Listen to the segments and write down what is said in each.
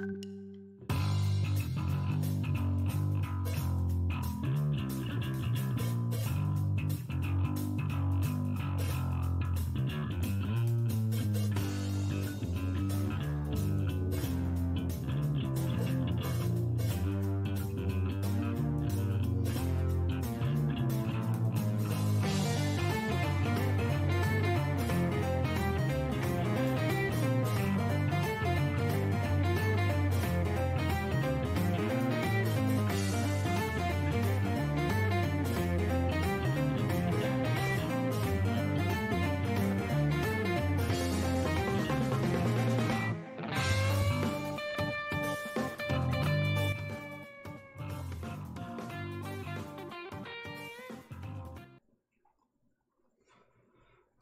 thank you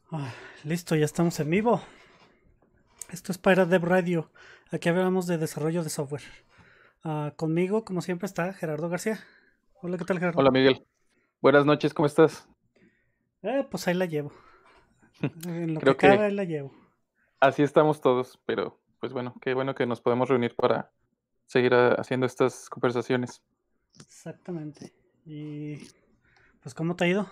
Ah, listo, ya estamos en vivo. Esto es para Dev Radio. Aquí hablamos de desarrollo de software. Ah, conmigo, como siempre, está Gerardo García. Hola, ¿qué tal, Gerardo? Hola, Miguel. Buenas noches, ¿cómo estás? Eh, pues ahí la llevo. En lo Creo que, ahí la llevo. Así estamos todos, pero pues bueno, qué bueno que nos podemos reunir para seguir ah, haciendo estas conversaciones. Exactamente. Y pues, ¿cómo te ha ido?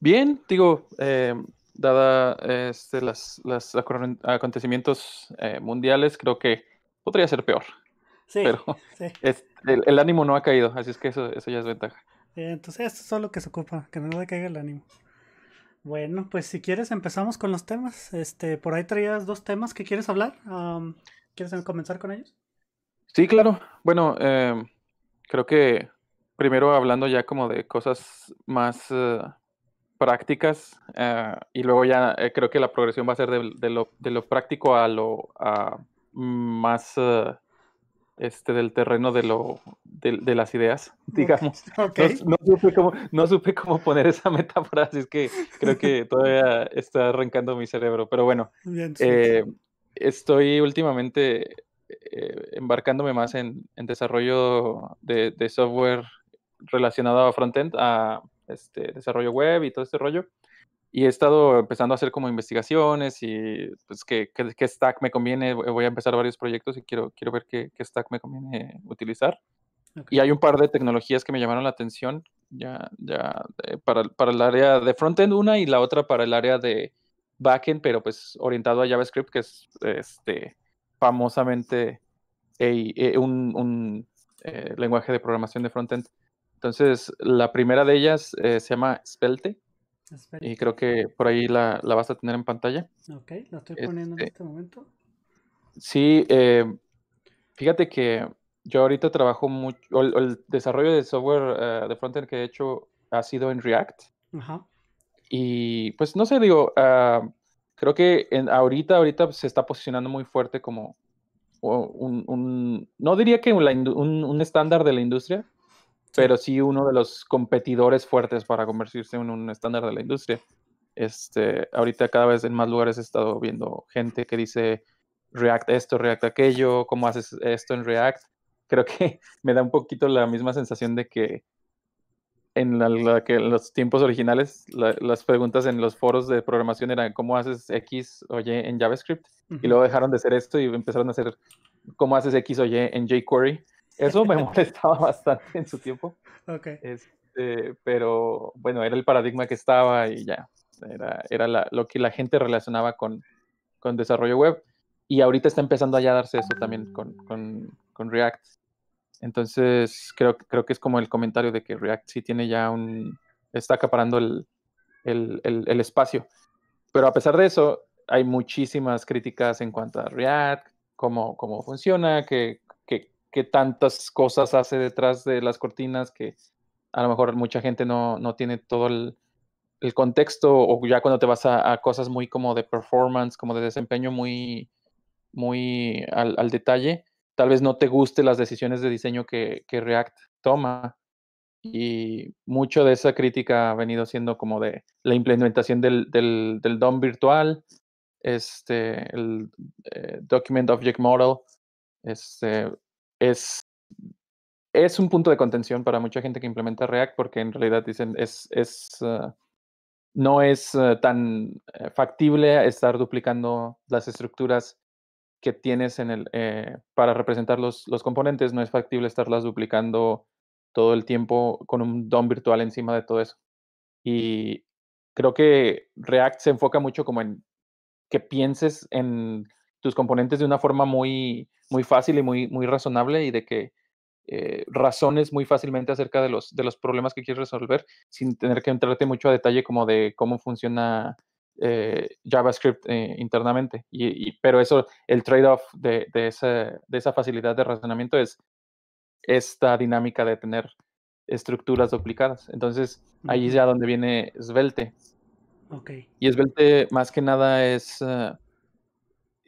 Bien, digo, eh, dada este, los acontecimientos eh, mundiales, creo que podría ser peor. Sí, pero el, ánimo no ha caído, así es que eso, ya es ventaja. Eh, entonces, esto es solo que se ocupa, que no le caiga el ánimo. Bueno, pues si quieres empezamos con los temas. Este, por ahí traías dos temas que quieres hablar. ¿Quieres comenzar con ellos? Sí, claro. Bueno, creo que primero hablando ya como de cosas más prácticas eh, y luego ya eh, creo que la progresión va a ser de, lo, práctico a lo más eh, este del terreno de lo de, las ideas digamos no, supe cómo, no, supe poner esa metáfora así es que creo que todavía está arrancando mi cerebro pero bueno estoy últimamente embarcándome más en, desarrollo de, software relacionado a frontend a este, desarrollo web y todo este rollo. Y he estado empezando a hacer como investigaciones y pues qué, stack me conviene. Voy a empezar varios proyectos y quiero, quiero ver qué, stack me conviene utilizar. Y hay un par de tecnologías que me llamaron la atención, ya, ya eh, para, para, el área de frontend una y la otra para el área de backend, pero pues orientado a JavaScript, que es este, famosamente eh, eh, un, un lenguaje de programación de frontend. Entonces, la primera de ellas eh, se llama Spelte. Y creo que por ahí la, vas a tener en pantalla. Ok, la estoy poniendo en este, este momento. Sí, eh, fíjate que yo ahorita trabajo mucho, el, desarrollo de software eh, de frontend que he hecho ha sido en React. Ajá. Y pues no sé, digo, ah, creo que en, ahorita, ahorita se está posicionando muy fuerte como un, no diría que un estándar de la industria, pero sí uno de los competidores fuertes para convertirse en un estándar de la industria. Este, ahorita cada vez en más lugares he estado viendo gente que dice React esto, React aquello, cómo haces esto en React. Creo que me da un poquito la misma sensación de que en, los tiempos originales las preguntas en los foros de programación eran cómo haces X o Y en JavaScript y luego dejaron de ser esto y empezaron a hacer cómo haces X o Y en jQuery eso me molestaba bastante en su tiempo. Este, pero bueno, era el paradigma que estaba y ya. Era, lo que la gente relacionaba con, con, desarrollo web. Y ahorita está empezando a ya darse eso también con, con, React. Entonces, creo, creo que es como el comentario de que React sí tiene ya un. está acaparando el, espacio. Pero a pesar de eso, hay muchísimas críticas en cuanto a React, cómo, cómo funciona, que qué tantas cosas hace detrás de las cortinas que a lo mejor mucha gente no, tiene todo el, contexto o ya cuando te vas a, cosas muy como de performance, como de desempeño muy, muy al, al detalle, tal vez no te gusten las decisiones de diseño que, React toma. Y mucho de esa crítica ha venido siendo como de la implementación del, del, DOM virtual, este, el eh, Document Object Model, este, es, es un punto de contención para mucha gente que implementa React porque en realidad dicen es, es eh, no es eh, tan eh, factible estar duplicando las estructuras que tienes en el, para representar los, los componentes, no es factible estarlas duplicando todo el tiempo con un DOM virtual encima de todo eso. Y creo que React se enfoca mucho como en que pienses en tus componentes de una forma muy, muy fácil y muy, muy razonable y de que eh, razones muy fácilmente acerca de los, de los problemas que quieres resolver sin tener que entrarte mucho a detalle como de cómo funciona eh, JavaScript eh, internamente. Y, pero eso, el trade-off de, de, esa, facilidad de razonamiento es esta dinámica de tener estructuras duplicadas. Entonces, ahí es ya donde viene Svelte. Okay. Y Svelte más que nada es...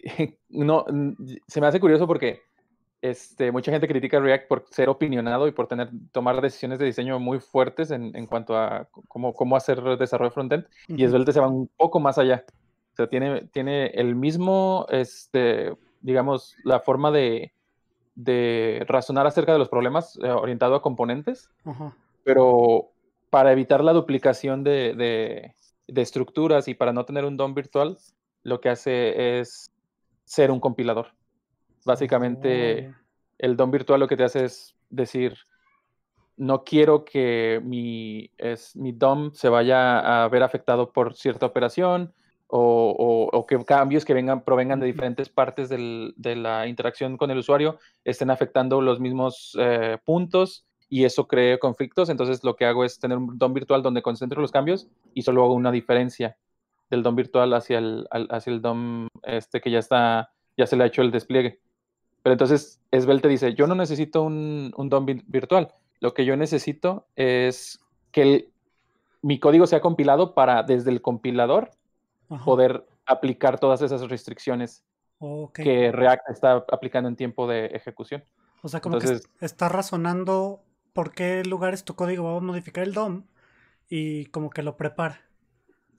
no, se me hace curioso porque este, mucha gente critica React por ser opinionado y por tener, tomar decisiones de diseño muy fuertes en, en cuanto a cómo, cómo hacer desarrollo frontend, y Svelte se va un poco más allá. O sea, tiene, tiene el mismo, este, digamos, la forma de, razonar acerca de los problemas eh, orientado a componentes, pero para evitar la duplicación de, de estructuras y para no tener un DOM virtual, lo que hace es ser un compilador. Básicamente, el DOM virtual lo que te hace es decir, no quiero que mi, es, mi DOM se vaya a ver afectado por cierta operación o, que cambios que vengan, provengan de diferentes partes de la interacción con el usuario estén afectando los mismos eh, puntos y eso cree conflictos. Entonces lo que hago es tener un DOM virtual donde concentro los cambios y solo hago una diferencia del DOM virtual hacia el, hacia el DOM este que ya está, ya se le ha hecho el despliegue. Pero entonces Svelte dice, yo no necesito un, un DOM virtual, lo que yo necesito es que el, mi código sea compilado para desde el compilador poder aplicar todas esas restricciones que React está aplicando en tiempo de ejecución. O sea, como que está razonando por qué lugares tu código va a modificar el DOM y como que lo prepara.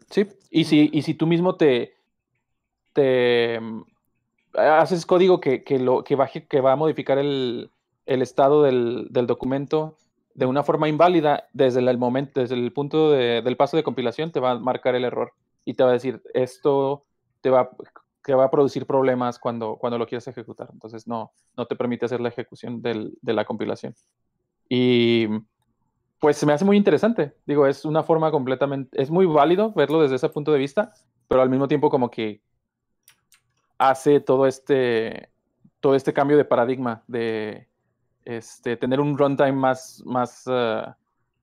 Sí, y si, y si tú mismo te, mm, haces código que, que lo, que, que va a modificar el, estado del, documento de una forma inválida, desde el momento, desde el punto de, del paso de compilación, te va a marcar el error y te va a decir esto te va, va a producir problemas cuando, cuando lo quieras ejecutar. Entonces no, no te permite hacer la ejecución del, de la compilación. Y pues se me hace muy interesante. Digo, es una forma completamente, es muy válido verlo desde ese punto de vista, pero al mismo tiempo como que hace todo este, todo este cambio de paradigma de este, tener un runtime más, más eh,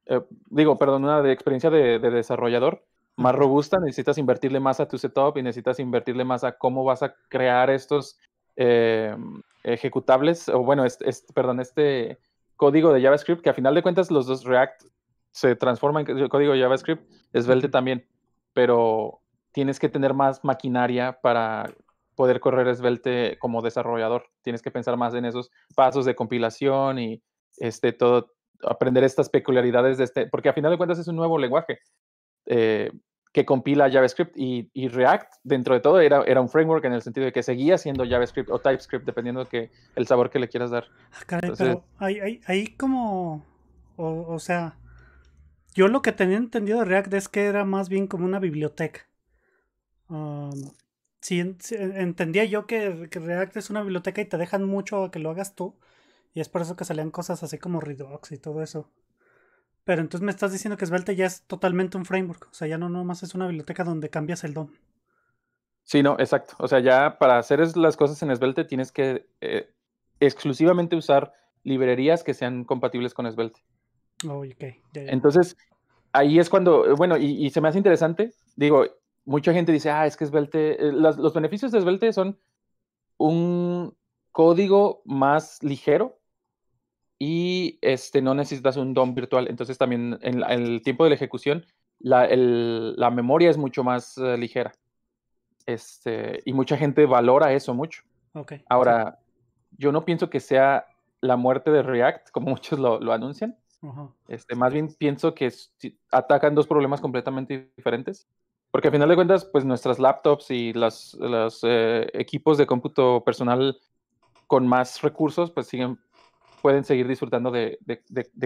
eh, digo, perdón, una de experiencia de, desarrollador más robusta, necesitas invertirle más a tu setup y necesitas invertirle más a cómo vas a crear estos eh, ejecutables, o bueno, perdón, este, código de JavaScript, que a final de cuentas los dos React se transforman en código de JavaScript, Svelte también, pero tienes que tener más maquinaria para poder correr Svelte como desarrollador. Tienes que pensar más en esos pasos de compilación y este todo, aprender estas peculiaridades de este, porque a final de cuentas es un nuevo lenguaje. Eh, que compila JavaScript y, React, dentro de todo, era, era un framework en el sentido de que seguía siendo JavaScript o TypeScript, dependiendo de que, el sabor que le quieras dar. Ah, pero ahí, como, o, sea, yo lo que tenía entendido de React es que era más bien como una biblioteca. Um, sí, entendía yo que, React es una biblioteca y te dejan mucho a que lo hagas tú, y es por eso que salían cosas así como Redux y todo eso. Pero entonces me estás diciendo que Svelte ya es totalmente un framework. O sea, ya no nomás es una biblioteca donde cambias el DOM. Sí, no, exacto. O sea, ya para hacer las cosas en Svelte tienes que eh, exclusivamente usar librerías que sean compatibles con Svelte. Oh, Entonces, ahí es cuando, bueno, y, se me hace interesante, digo, mucha gente dice, ah, es que Svelte, eh, los, los beneficios de Svelte son un código más ligero, y este, no necesitas un DOM virtual. Entonces también en, el tiempo de la ejecución la, memoria es mucho más eh, ligera. Este, y mucha gente valora eso mucho. Ahora, yo no pienso que sea la muerte de React, como muchos lo, anuncian. este, más bien pienso que atacan dos problemas completamente diferentes. Porque al final de cuentas, pues nuestras laptops y los, eh, equipos de cómputo personal con más recursos, pues siguen pueden seguir disfrutando de,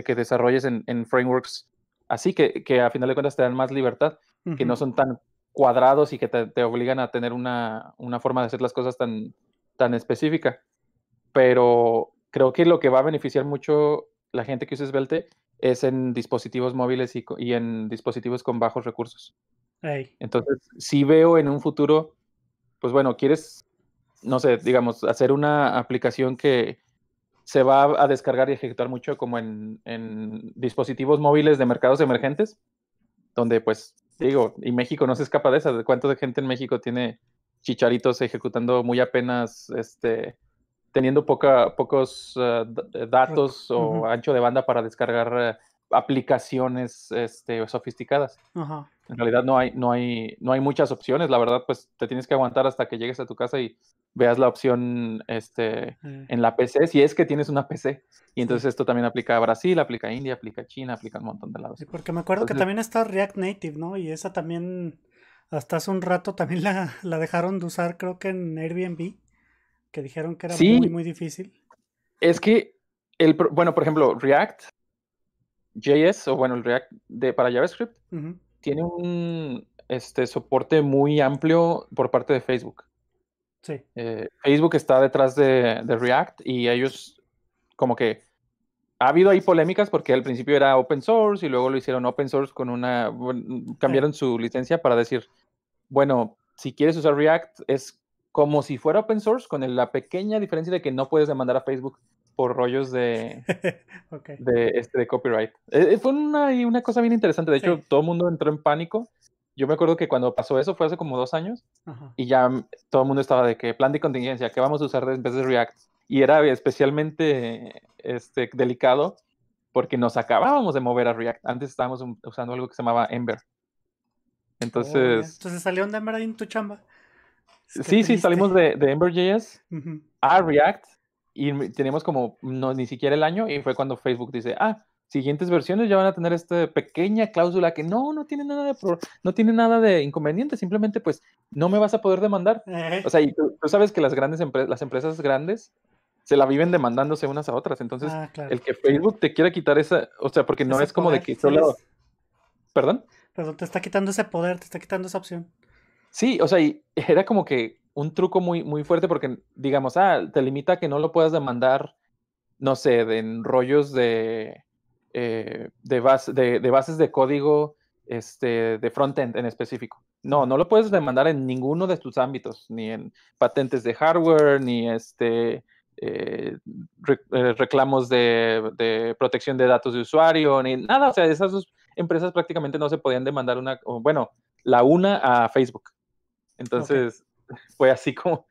que desarrolles en, frameworks así que, a final de cuentas te dan más libertad, que no son tan cuadrados y que te, obligan a tener una, forma de hacer las cosas tan, específica. Pero creo que lo que va a beneficiar mucho la gente que usa Svelte es en dispositivos móviles y, en dispositivos con bajos recursos. Entonces, si veo en un futuro, pues bueno, quieres, no sé, digamos, hacer una aplicación que, se va a descargar y ejecutar mucho como en, dispositivos móviles de mercados emergentes, donde pues digo, y México no se escapa de esa, de cuánta gente en México tiene chicharitos ejecutando muy apenas, este, teniendo poca, pocos ah, eh, datos o ancho de banda para descargar eh, aplicaciones este, sofisticadas. Ajá en realidad no hay, no, hay, no hay muchas opciones. La verdad, pues te tienes que aguantar hasta que llegues a tu casa y veas la opción este, en la PC, si es que tienes una PC. Y entonces esto también aplica a Brasil, aplica a India, aplica a China, aplica a un montón de lados. Sí, porque me acuerdo que también está React Native, ¿no? Y esa también, hasta hace un rato también la, la dejaron de usar, creo que en Airbnb, que dijeron que era muy, muy difícil. Es que, el, bueno, por ejemplo, React JS, o bueno, el React de, para JavaScript, tiene un este, soporte muy amplio por parte de Facebook. Sí. Eh, Facebook está detrás de, React y ellos como que ha habido ahí polémicas porque al principio era open source y luego lo hicieron open source con una, mm, cambiaron su licencia para decir, bueno, si quieres usar React es como si fuera open source con la pequeña diferencia de que no puedes demandar a Facebook por rollos de, este, copyright. E, e, fue una, una, cosa bien interesante. De hecho, todo el mundo entró en pánico. Yo me acuerdo que cuando pasó eso fue hace como dos años y ya todo el mundo estaba de que plan de contingencia, ¿qué vamos a usar en vez de React? Y era especialmente este, delicado porque nos acabábamos de mover a React. Antes estábamos usando algo que se llamaba Ember. Entonces... Oh, Entonces salió de Ember en tu chamba. sí, sí, salimos de, Ember.js a React y tenemos como ni siquiera el año y fue cuando Facebook dice, ah, siguientes versiones ya van a tener esta pequeña cláusula que no, no tiene nada de, no tiene nada de inconveniente, simplemente pues no me vas a poder demandar. O sea, y tú, sabes que las grandes empresas, las empresas grandes se la viven demandándose unas a otras, entonces ah, el que Facebook te quiera quitar esa, o sea, porque no es como de que solo... ¿Perdón? Perdón, te está quitando ese poder, te está quitando esa opción. Sí, o sea, y era como que un truco muy, muy fuerte porque, digamos, ah, te limita a que no lo puedas demandar, no sé, en rollos de, eh, de, de, bases de código este, de frontend en específico. No, no lo puedes demandar en ninguno de tus ámbitos, ni en patentes de hardware, ni este, eh, eh, reclamos de, de, protección de datos de usuario, ni nada. O sea, esas dos empresas prácticamente no se podían demandar una, bueno, la una a Facebook. Entonces, fue así como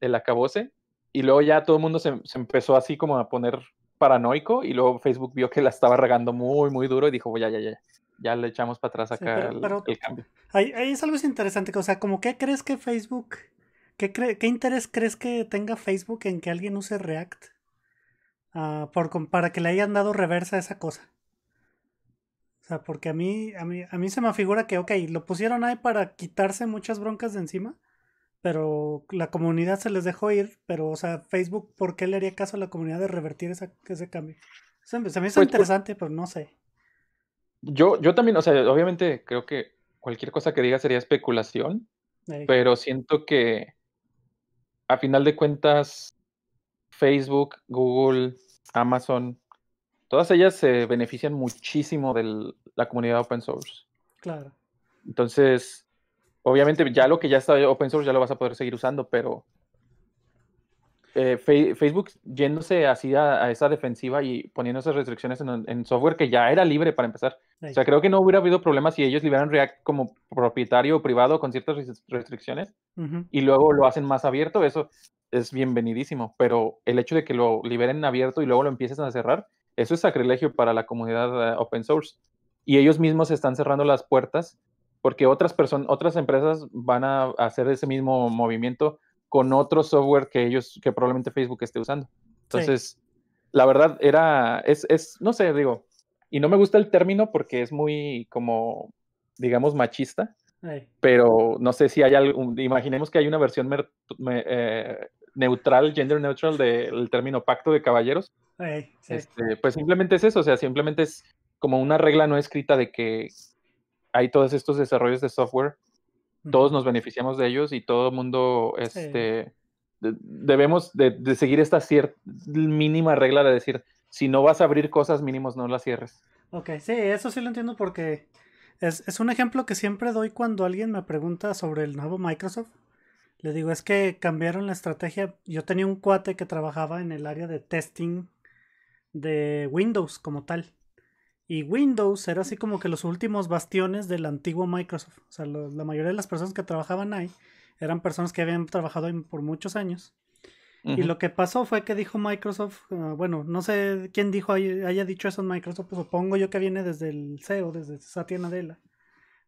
el acabose. Y luego ya todo el mundo se, empezó así como a poner paranoico y luego Facebook vio que la estaba regando muy, muy duro y dijo, ya, ya, ya, ya le echamos para atrás acá el, cambio. Ahí, es algo interesante, o sea, como qué crees que Facebook, qué, qué interés crees que tenga Facebook en que alguien use React ah, por, para que le hayan dado reversa a esa cosa? O sea, porque a mí, a mí, a mí se me figura que, ok, lo pusieron ahí para quitarse muchas broncas de encima, pero la comunidad se les dejó ir, pero, o sea, Facebook, ¿por qué le haría caso a la comunidad de revertir esa, ese cambio? Se, me, pues, pues interesante, pero no sé. Yo, yo también, o sea, obviamente creo que cualquier cosa que diga sería especulación, pero siento que a final de cuentas, Facebook, Google, Amazon, todas ellas se benefician muchísimo de la comunidad open source. Claro. Entonces, Obviamente ya lo que ya está open source ya lo vas a poder seguir usando, pero eh, Facebook yéndose así a, esa defensiva y poniendo esas restricciones en, software que ya era libre para empezar. O sea, creo que no hubiera habido problemas si ellos liberan React como propietario privado con ciertas restricciones y luego lo hacen más abierto, eso es bienvenidísimo, pero el hecho de que lo liberen abierto y luego lo empiecen a cerrar, eso es sacrilegio para la comunidad eh, open source. Y ellos mismos están cerrando las puertas porque otras, personas, otras empresas van a hacer ese mismo movimiento con otro software que ellos, que probablemente Facebook esté usando. Entonces, la verdad era, es, es, no sé, digo, y no me gusta el término porque es muy como, digamos, machista, pero no sé si hay algún, imaginemos que hay una versión eh, neutral, gender neutral del término pacto de caballeros. Este, pues simplemente es eso, o sea, simplemente es como una regla no escrita de que hay todos estos desarrollos de software, todos nos beneficiamos de ellos y todo el mundo este, debemos de, seguir esta cierta mínima regla de decir, si no vas a abrir cosas mínimos, no las cierres. Ok, sí, eso sí lo entiendo porque es, es un ejemplo que siempre doy cuando alguien me pregunta sobre el nuevo Microsoft. Le digo, es que cambiaron la estrategia. Yo tenía un cuate que trabajaba en el área de testing de Windows como tal. Y Windows era así como que los últimos bastiones del antiguo Microsoft. O sea, la mayoría de las personas que trabajaban ahí eran personas que habían trabajado ahí por muchos años. Y lo que pasó fue que dijo Microsoft, ah, bueno, no sé quién dijo, haya dicho eso en Microsoft, pues supongo yo que viene desde el CEO, desde Satya Nadella,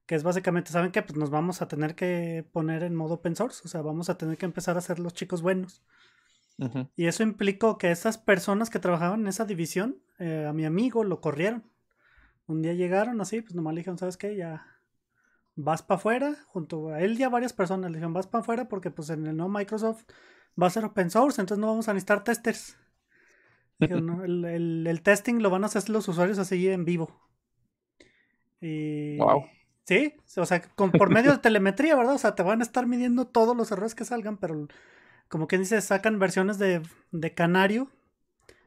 que es básicamente, ¿saben qué? Pues nos vamos a tener que poner en modo open source, o sea, vamos a tener que empezar a ser los chicos buenos. Y eso implicó que esas personas que trabajaban en esa división, eh, a mi amigo lo corrieron. Un día llegaron así, pues nomás le dijeron, ¿sabes qué? Ya vas para afuera, junto a él ya varias personas le dijeron, vas para afuera porque pues en el no Microsoft va a ser open source, entonces no vamos a necesitar testers. el, testing lo van a hacer los usuarios así en vivo. wow. Sí, o sea, por medio de telemetría, ¿verdad? O sea, te van a estar midiendo todos los errores que salgan, pero como quien dice, sacan versiones de, canario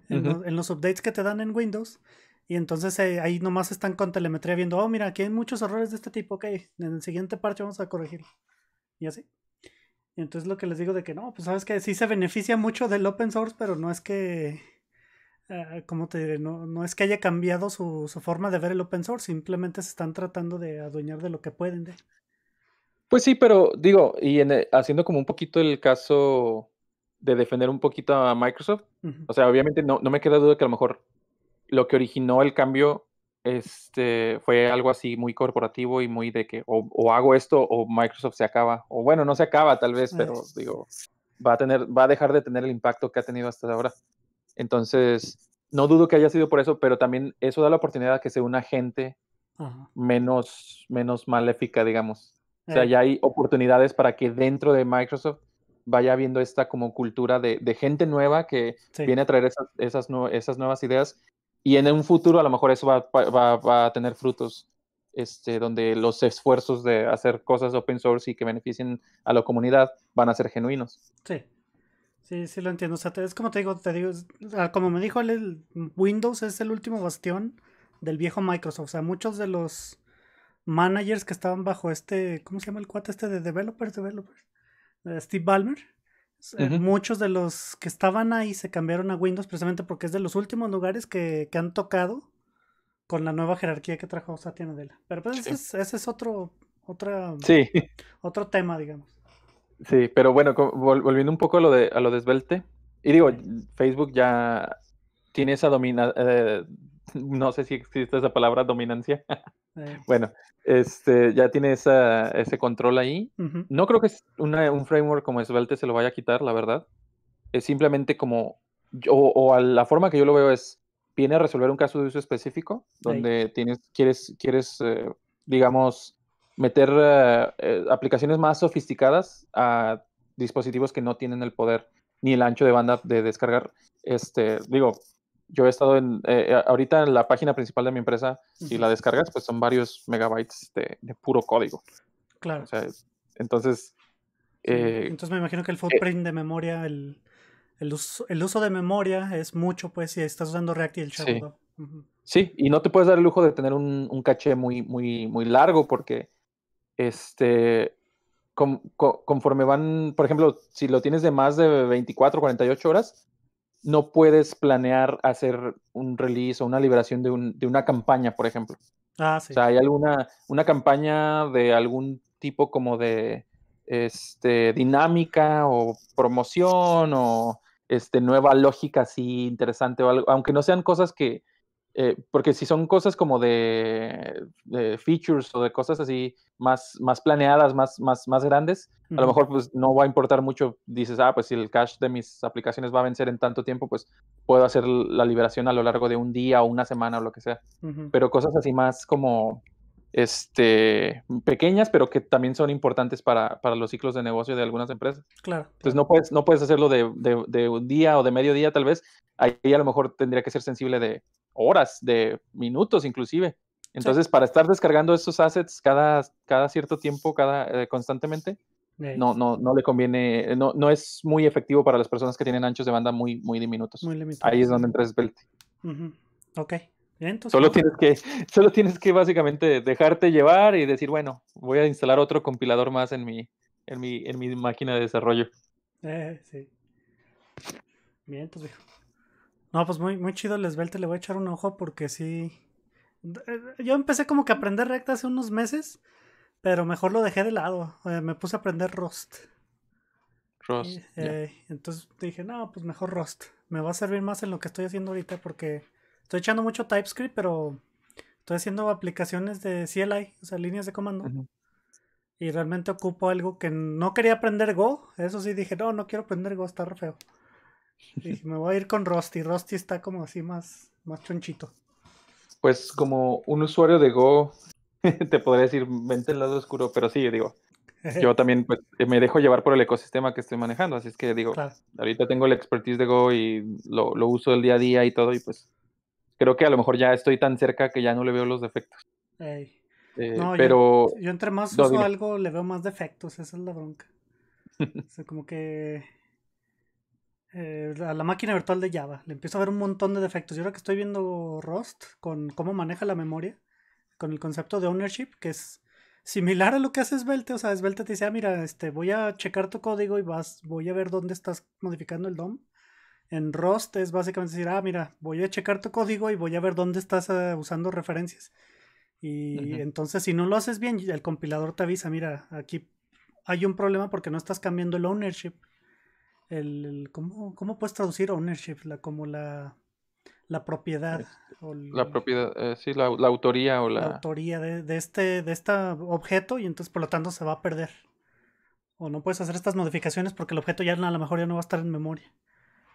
en, los, updates que te dan en Windows y entonces eh, ahí nomás están con telemetría viendo, oh, mira, aquí hay muchos errores de este tipo, ok, en el siguiente parche vamos a corregirlo. Y así. entonces lo que les digo de que no, pues sabes que sí se beneficia mucho del open source, pero no es que, eh, como te diré, no, no, es que haya cambiado su, forma de ver el open source, simplemente se están tratando de adueñar de lo que pueden. Pues sí, pero digo, y eh, haciendo como un poquito el caso de defender un poquito a Microsoft, o sea, obviamente no, no me queda duda que a lo mejor lo que originó el cambio este, fue algo así muy corporativo y muy de que o, hago esto o Microsoft se acaba. O bueno, no se acaba tal vez, pero digo, va a, tener, va a dejar de tener el impacto que ha tenido hasta ahora. Entonces, no dudo que haya sido por eso, pero también eso da la oportunidad de que sea una gente menos, maléfica, digamos. O sea, eh. ya hay oportunidades para que dentro de Microsoft vaya viendo esta como cultura de, gente nueva que viene a traer esas, esas nuevas ideas y en un futuro a lo mejor eso va, a tener frutos, este, donde los esfuerzos de hacer cosas open source y que beneficien a la comunidad van a ser genuinos. Sí, sí, sí lo entiendo. O sea, es como te digo, te digo ah, como me dijo él, Windows es el último bastión del viejo Microsoft. O sea, muchos de los managers que estaban bajo este, ¿cómo se llama el cuate este de developers, developers? Eh, Steve Ballmer Muchos de los que estaban ahí se cambiaron a Windows precisamente porque es de los últimos lugares que, han tocado con la nueva jerarquía que trajo Satya Nadella. Pero pues, ese, es, otro, otra, sí. otro tema, digamos. Sí, pero bueno, volviendo un poco a lo de, a lo y digo, Facebook ya tiene esa domina eh, no sé si existe esa palabra, dominancia, Eh. Bueno, este, ya tiene ese control ahí. No creo que un framework como Svelte se lo vaya a quitar, la verdad. Es simplemente como, o la forma que yo lo veo es, viene a resolver un caso de uso específico, donde tienes, quieres, quieres eh, digamos, meter eh, aplicaciones más sofisticadas a dispositivos que no tienen el poder ni el ancho de banda de descargar. Este, digo, yo he estado en, eh, eh, ahorita en la página principal de mi empresa si la descargas, pues son varios megabytes de, puro código. Claro. entonces... Eh, entonces me imagino que el footprint de memoria, el, uso, el, uso, de memoria es mucho, pues, si estás usando React y el chat. Sí. y no te puedes dar el lujo de tener un, un caché muy, muy, muy largo porque, este, conforme van, por ejemplo, si lo tienes de más de 24, 48 horas, no puedes planear hacer un release o una liberación de, una campaña, por ejemplo. Ah, sí. O sea, hay alguna una campaña de algún tipo como de este, dinámica o promoción o este, nueva lógica así interesante o algo, aunque no sean cosas que, eh, porque si son cosas como de, features o de cosas así más, más planeadas, más, más, más grandes, a lo mejor pues no va a importar mucho. Dices, ah, pues si el cache de mis aplicaciones va a vencer en tanto tiempo, pues puedo hacer la liberación a lo largo de un día o una semana o lo que sea. Pero cosas así más como este, pequeñas, pero que también son importantes para, para, los ciclos de negocio de algunas empresas. Claro. Entonces no puedes, no puedes hacerlo de, de un día o de medio día tal vez. Ahí a lo mejor tendría que ser sensible de, horas, de minutos inclusive. Entonces, para estar descargando estos assets cada, cada cierto tiempo, cada eh, constantemente, no, no, no le conviene, eh, no, es muy efectivo para las personas que tienen anchos de banda muy, muy diminutos. Ahí es donde entras Svelte. Ok. Entonces, solo, pues, tienes que, solo tienes que básicamente dejarte llevar y decir, bueno, voy a instalar otro compilador más en mi, en mi, en mi máquina de desarrollo. Eh, sí. Bien, entonces, no, pues muy, muy chido Lesbel, le voy a echar un ojo porque sí. Eh, yo empecé como que a aprender React hace unos meses, pero mejor lo dejé de lado. Eh, me puse a aprender Rust. Rust. Eh, entonces dije, no, pues mejor Rust. Me va a servir más en lo que estoy haciendo ahorita porque estoy echando mucho TypeScript, pero estoy haciendo aplicaciones de CLI, o sea, líneas de comando. Y realmente ocupo algo que no quería aprender Go. Eso sí dije, no, no quiero aprender Go, está re feo. me voy a ir con Rusty. Rusty está como así más, más chonchito. Pues como un usuario de Go, te podría decir, vente el lado oscuro, pero sí, digo, yo también pues, eh, me dejo llevar por el ecosistema que estoy manejando, así es que digo, ahorita tengo el expertise de Go y lo, lo, uso el día a día y todo, y pues creo que a lo mejor ya estoy tan cerca que ya no le veo los defectos. Eh, pero yo, entre más uso algo le veo más defectos, esa es la bronca. o sea, como que eh, a la máquina virtual de Java. Le empiezo a ver un montón de defectos. Y ahora que estoy viendo Rust con cómo maneja la memoria, con el concepto de ownership, que es similar a lo que hace Svelte. O sea, Svelte te dice, ah, mira, este, voy a checar tu código y vas, voy a ver dónde estás modificando el DOM. En Rust es básicamente decir, ah, mira, voy a checar tu código y voy a ver dónde estás eh, usando referencias. Y entonces, si no lo haces bien, el compilador te avisa, mira, aquí hay un problema porque no estás cambiando el ownership el, ¿cómo, puedes traducir ownership? La, como la, la propiedad. O la propiedad, eh, sí, la, la, autoría o la... autoría de, este, de este objeto y entonces por lo tanto se va a perder. O no puedes hacer estas modificaciones porque el objeto ya a lo mejor ya no va a estar en memoria.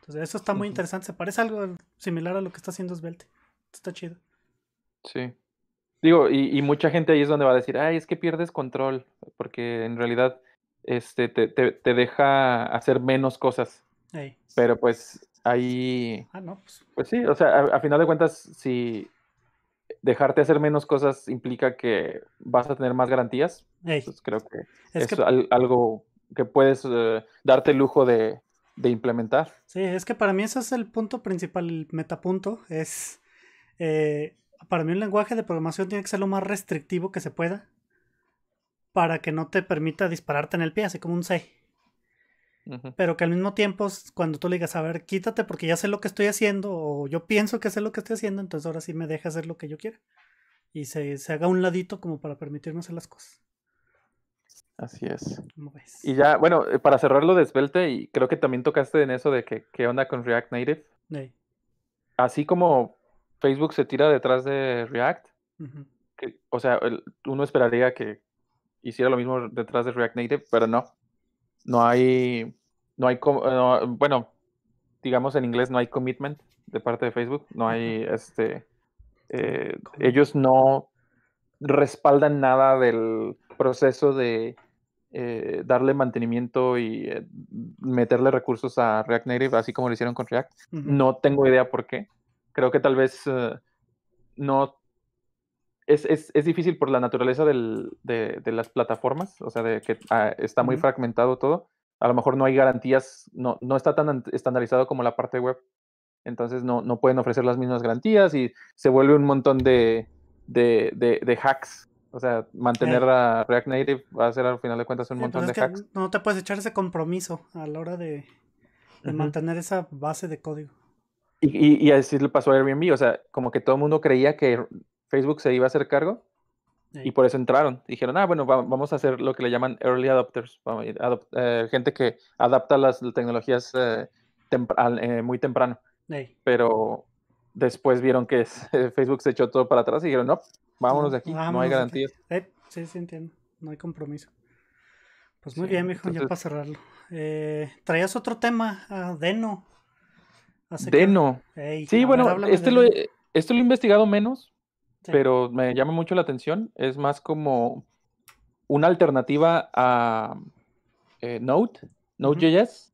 Entonces eso está muy interesante. Se parece algo similar a lo que está haciendo Svelte. Está chido. Sí. Digo, y, y, mucha gente ahí es donde va a decir, ay, es que pierdes control, porque en realidad este, te, te, deja hacer menos cosas. Pero pues ahí... Ah, pues. pues. sí, o sea, a, final de cuentas, si dejarte hacer menos cosas implica que vas a tener más garantías, pues creo que es, algo que puedes eh, darte el lujo de, implementar. Sí, es que para mí ese es el punto principal, el metapunto, es... Eh, para mí un lenguaje de programación tiene que ser lo más restrictivo que se pueda para que no te permita dispararte en el pie, así como un C. Pero que al mismo tiempo, cuando tú le digas, a ver, quítate porque ya sé lo que estoy haciendo, o yo pienso que sé lo que estoy haciendo, entonces ahora sí me deja hacer lo que yo quiera. Y se, se haga un ladito como para permitirme hacer las cosas. Así es. Y ya, bueno, eh, para cerrarlo de Svelte, y creo que también tocaste en eso de que qué onda con React Native. Así como Facebook se tira detrás de React, o sea, uno esperaría que hiciera lo mismo detrás de React Native, pero no. No hay, no hay, bueno, digamos en inglés no hay commitment de parte de Facebook, no hay, este, eh, ellos no respaldan nada del proceso de eh, darle mantenimiento y eh, meterle recursos a React Native, así como lo hicieron con React. No tengo idea por qué. Creo que tal vez no es, difícil por la naturaleza de, las plataformas, o sea, de que ah, está muy fragmentado todo. A lo mejor no hay garantías, no, no está tan estandarizado como la parte web. Entonces no, no pueden ofrecer las mismas garantías y se vuelve un montón de, de, hacks. O sea, mantener eh. a React Native va a ser al final de cuentas un pues montón de hacks. No te puedes echar ese compromiso a la hora de, mantener esa base de código. Y, y, y, así le pasó a Airbnb, o sea, como que todo el mundo creía que Facebook se iba a hacer cargo y por eso entraron. Dijeron, ah, bueno, vamos a hacer lo que le llaman early adopters, eh, gente que adapta las tecnologías eh, eh, muy temprano. Pero después vieron que Facebook se echó todo para atrás y dijeron, no, vámonos de aquí, no hay garantías. sí, sí, entiendo, no hay compromiso. Pues muy bien, mijo, ya para cerrarlo. Traías otro tema, ah, Deno. Deno. sí, bueno, este esto lo he investigado menos, pero me llama mucho la atención. Es más como una alternativa a eh, Node, Node.js.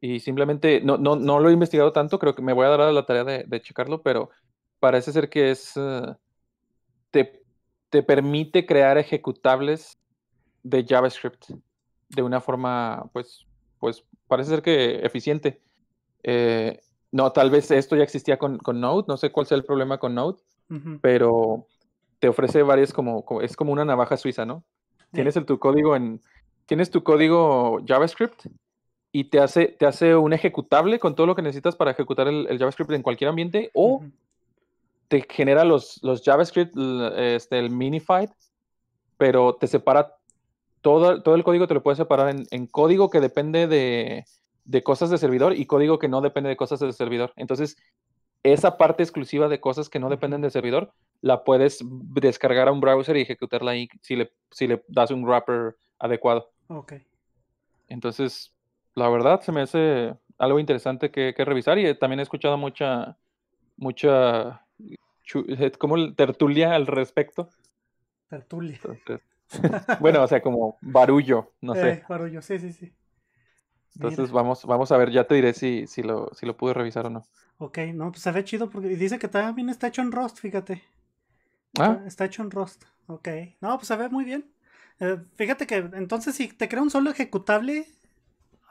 Y simplemente, no, no, no, lo he investigado tanto, creo que me voy a dar la tarea de, checarlo, pero parece ser que es, eh, te, te permite crear ejecutables de JavaScript de una forma, pues, pues parece ser que eficiente. Eh, no, tal vez esto ya existía con, con, Node, no sé cuál sea el problema con Node, pero te ofrece varias como, es como una navaja suiza, ¿no? Tienes el, tu código en, tienes tu código JavaScript y te hace, te hace un ejecutable con todo lo que necesitas para ejecutar el, JavaScript en cualquier ambiente o te genera los, los JavaScript, este, el minified, pero te separa todo, todo el código, te lo puedes separar en, código que depende de, de cosas de servidor y código que no depende de cosas del servidor. Entonces, esa parte exclusiva de cosas que no dependen del servidor, la puedes descargar a un browser y ejecutarla ahí si le, si le das un wrapper adecuado. Ok. Entonces, la verdad, se me hace algo interesante que, revisar y también he escuchado mucha, mucha, como eh, tertulia al respecto. Tertulia. bueno, o sea, como barullo, no sé. Eh, barullo, sí, sí, sí. Entonces vamos, vamos a ver, ya te diré si, si, lo, si lo pude revisar o no. Ok, no, pues se ve chido porque dice que también está hecho en Rust, fíjate. ¿Ah? Está, hecho en Rust, ok. No, pues se ve muy bien. Eh, fíjate que entonces si te crea un solo ejecutable,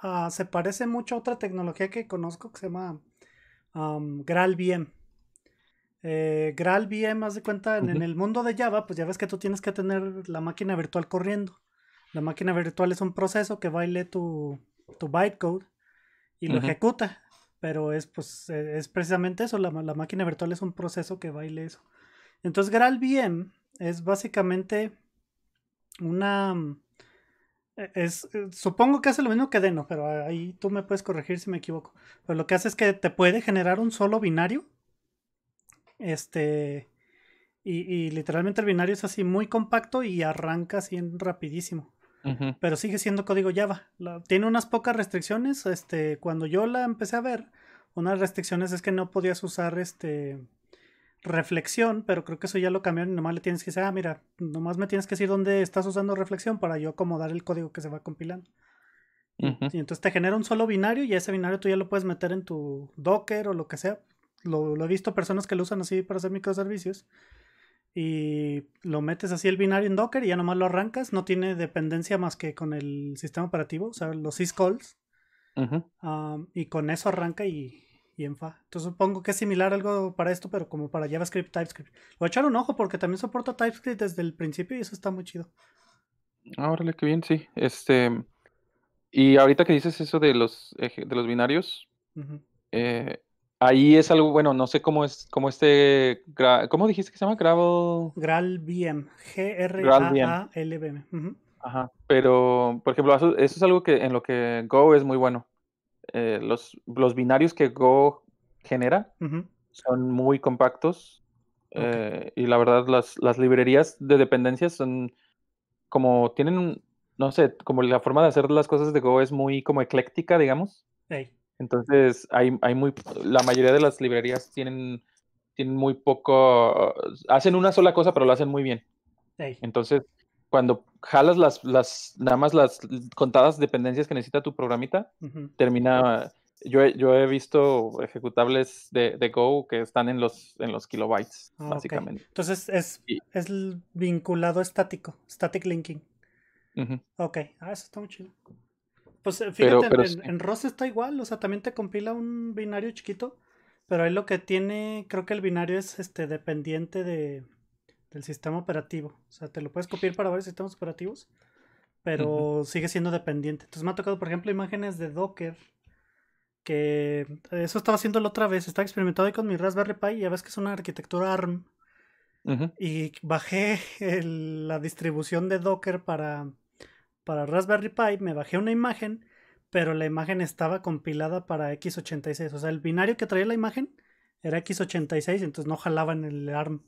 ah, se parece mucho a otra tecnología que conozco que se llama um, GraalVM. Eh, GraalVM, haz de cuenta, en, el mundo de Java, pues ya ves que tú tienes que tener la máquina virtual corriendo. La máquina virtual es un proceso que baile tu, tu bytecode y lo ejecuta pero es pues eh, es precisamente eso, la, máquina virtual es un proceso que baile eso. Entonces GraalVM es básicamente una mm, e, es eh, supongo que hace lo mismo que Deno, pero ahí tú me puedes corregir si me equivoco. Pero lo que hace es que te puede generar un solo binario. Este y, y literalmente el binario es así muy compacto y arranca así rapidísimo. Pero sigue siendo código Java. tiene unas pocas restricciones. Este, cuando yo la empecé a ver, una de las restricciones es que no podías usar este reflexión, pero creo que eso ya lo cambiaron y nomás le tienes que decir, ah, mira, nomás me tienes que decir dónde estás usando reflexión para yo acomodar el código que se va compilando. Y entonces te genera un solo binario y ese binario tú ya lo puedes meter en tu Docker o lo que sea. lo he visto personas que lo usan así para hacer microservicios y lo metes así el binario en Docker y ya nomás lo arrancas. No tiene dependencia más que con el sistema operativo, o sea, los syscalls. y con eso arranca y, y enfa. Entonces supongo que es similar algo para esto, pero como para JavaScript, TypeScript. Voy a echar un ojo porque también soporta TypeScript desde el principio y eso está muy chido. Ah, órale, qué bien, sí. Este. Y ahorita que dices eso de los de los binarios, eh, Ahí es algo, bueno, no sé cómo es, cómo este, ¿cómo dijiste que se llama? Gravel. Graal VM. g r l m Ajá, pero, por ejemplo, eso, es algo que en lo que Go es muy bueno. Eh, los, los binarios que Go genera son muy compactos eh, y la verdad las, las, librerías de dependencias son como tienen, no sé, como la forma de hacer las cosas de Go es muy como ecléctica, digamos. Entonces, hay, hay muy, la mayoría de las librerías tienen, tienen muy poco, hacen una sola cosa, pero lo hacen muy bien. Entonces, cuando jalas las, las, nada más las contadas dependencias que necesita tu programita, termina, yo, yo he visto ejecutables de, de, Go que están en los, en los kilobytes, ah, básicamente. Entonces, es, es vinculado estático, static linking. Ok, ah, eso está muy chido. Pues eh, fíjate, en, ROS está igual, o sea, también te compila un binario chiquito, pero ahí lo que tiene, creo que el binario es este dependiente de, del sistema operativo. O sea, te lo puedes copiar para varios sistemas operativos, pero sigue siendo dependiente. Entonces me ha tocado, por ejemplo, imágenes de Docker, que eso estaba haciendo la otra vez, estaba experimentando ahí con mi Raspberry Pi, y ya ves que es una arquitectura ARM. Y bajé la distribución de Docker para para Raspberry Pi, me bajé una imagen, pero la imagen estaba compilada para x86. O sea, el binario que traía la imagen era x86, entonces no jalaba en el ARM.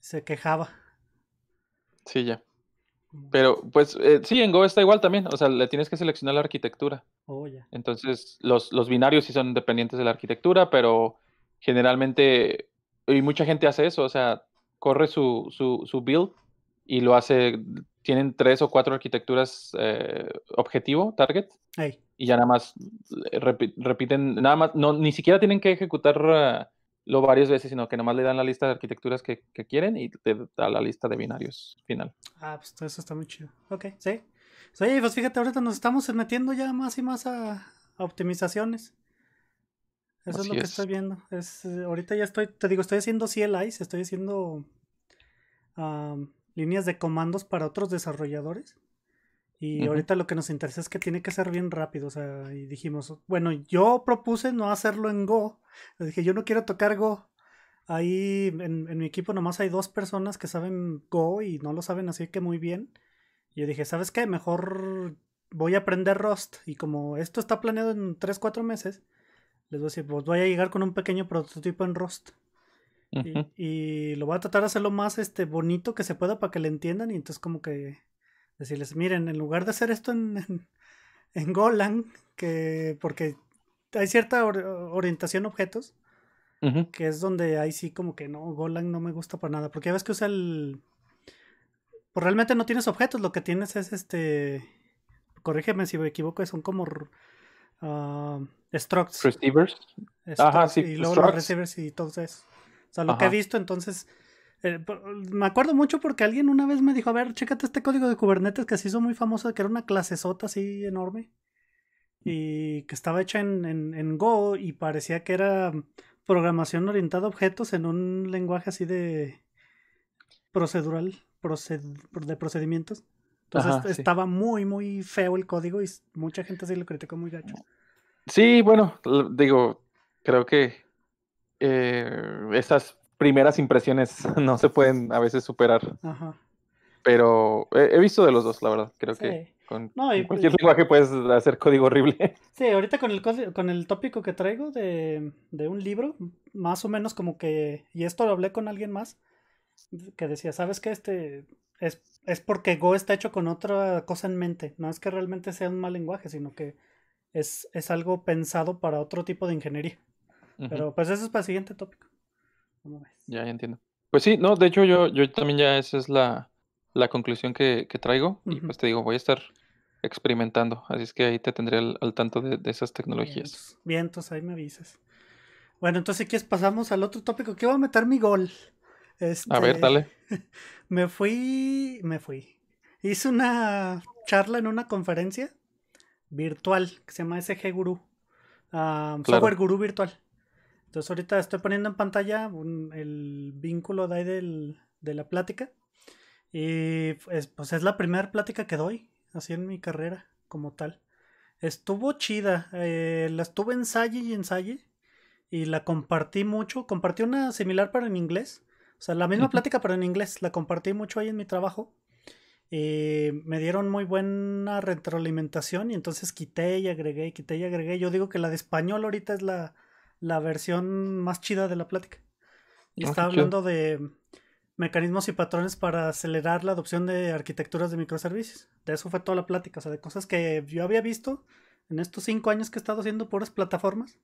Se quejaba. Sí, ya. Pero, pues, eh, sí, en Go está igual también. O sea, le tienes que seleccionar la arquitectura. Oh, ya. Entonces, los, binarios sí son independientes de la arquitectura, pero generalmente, y mucha gente hace eso, o sea, corre su, su, su build y lo hace tienen tres o cuatro arquitecturas eh, objetivo, target, y ya nada más eh, repiten, nada más, no, ni siquiera tienen que ejecutarlo eh, varias veces, sino que nada más le dan la lista de arquitecturas que, quieren y te da la lista de binarios final. Ah, pues todo eso está muy chido. Ok, sí. Oye, pues fíjate, ahorita nos estamos metiendo ya más y más a, optimizaciones. Eso es lo que estoy viendo. Es, ahorita ya estoy, te digo, estoy haciendo CLIs, estoy haciendo líneas de comandos para otros desarrolladores. Y ahorita lo que nos interesa es que tiene que ser bien rápido. O sea, y dijimos, bueno, yo propuse no hacerlo en Go. dije, yo no quiero tocar Go. Ahí en, en, mi equipo nomás hay dos personas que saben Go y no lo saben así que muy bien. Y yo dije, ¿sabes qué? Mejor voy a aprender Rust. Y como esto está planeado en 3-4 meses, les voy a decir, pues voy a llegar con un pequeño prototipo en Rust y, lo voy a tratar de hacer lo más este, bonito que se pueda para que le entiendan. Y entonces, como que decirles: Miren, en lugar de hacer esto en, en, Golang, que porque hay cierta orientación objetos, que es donde ahí sí, como que no, Golang no me gusta para nada. Porque ya ves que usa el. Pues realmente no tienes objetos, lo que tienes es este. Corrígeme si me equivoco, son como. strokes ah, structs. Receivers. Ajá, sí, y luego los receivers y todo eso. O sea, lo que he visto, entonces, eh, me acuerdo mucho porque alguien una vez me dijo, a ver, chécate este código de Kubernetes que se hizo muy famoso, que era una clasesota así enorme y que estaba hecha en, Go y parecía que era programación orientada a objetos en un lenguaje así de procedural, de procedimientos. Entonces estaba muy, muy feo el código y mucha gente así lo criticó muy gacho. Sí, bueno, digo, creo que eh, esas primeras impresiones no se pueden a veces superar. Pero he, visto de los dos, la verdad. Creo que con, cualquier lenguaje puedes hacer código horrible. Sí, ahorita con el, con el tópico que traigo de, un libro, más o menos como que, y esto lo hablé con alguien más, que decía, ¿sabes qué? Este es, es porque Go está hecho con otra cosa en mente. No es que realmente sea un mal lenguaje, sino que es algo pensado para otro tipo de ingeniería. Pero pues eso es para el siguiente tópico. Ya, ya entiendo. Pues sí, no, de hecho yo, yo también ya esa es la, conclusión que, traigo. Y pues te digo, voy a estar experimentando. Así es que ahí te tendré al, tanto de, esas tecnologías. Bien, entonces ahí me avisas. Bueno, entonces quieres pasamos al otro tópico. ¿Qué va a meter mi gol? a ver, este, dale. Me fui, me fui. Hice una charla en una conferencia virtual que se llama SG Guru. Ah, Software Guru Virtual. Entonces ahorita estoy poniendo en pantalla el vínculo de ahí de la plática. Y pues, pues, es la primera plática que doy, así en mi carrera como tal. Estuvo chida, eh, la estuve ensayo y ensaye y la compartí mucho. Compartí una similar para en inglés. O sea, la misma plática pero en inglés. La compartí mucho ahí en mi trabajo. y eh, me dieron muy buena retroalimentación y entonces quité y agregué, quité y agregué. Yo digo que la de español ahorita es la, la versión más chida de la plática. Y ah, está hablando de mecanismos y patrones para acelerar la adopción de arquitecturas de microservicios. De eso fue toda la plática, o sea, de cosas que yo había visto en estos cinco años que he estado haciendo puras plataformas.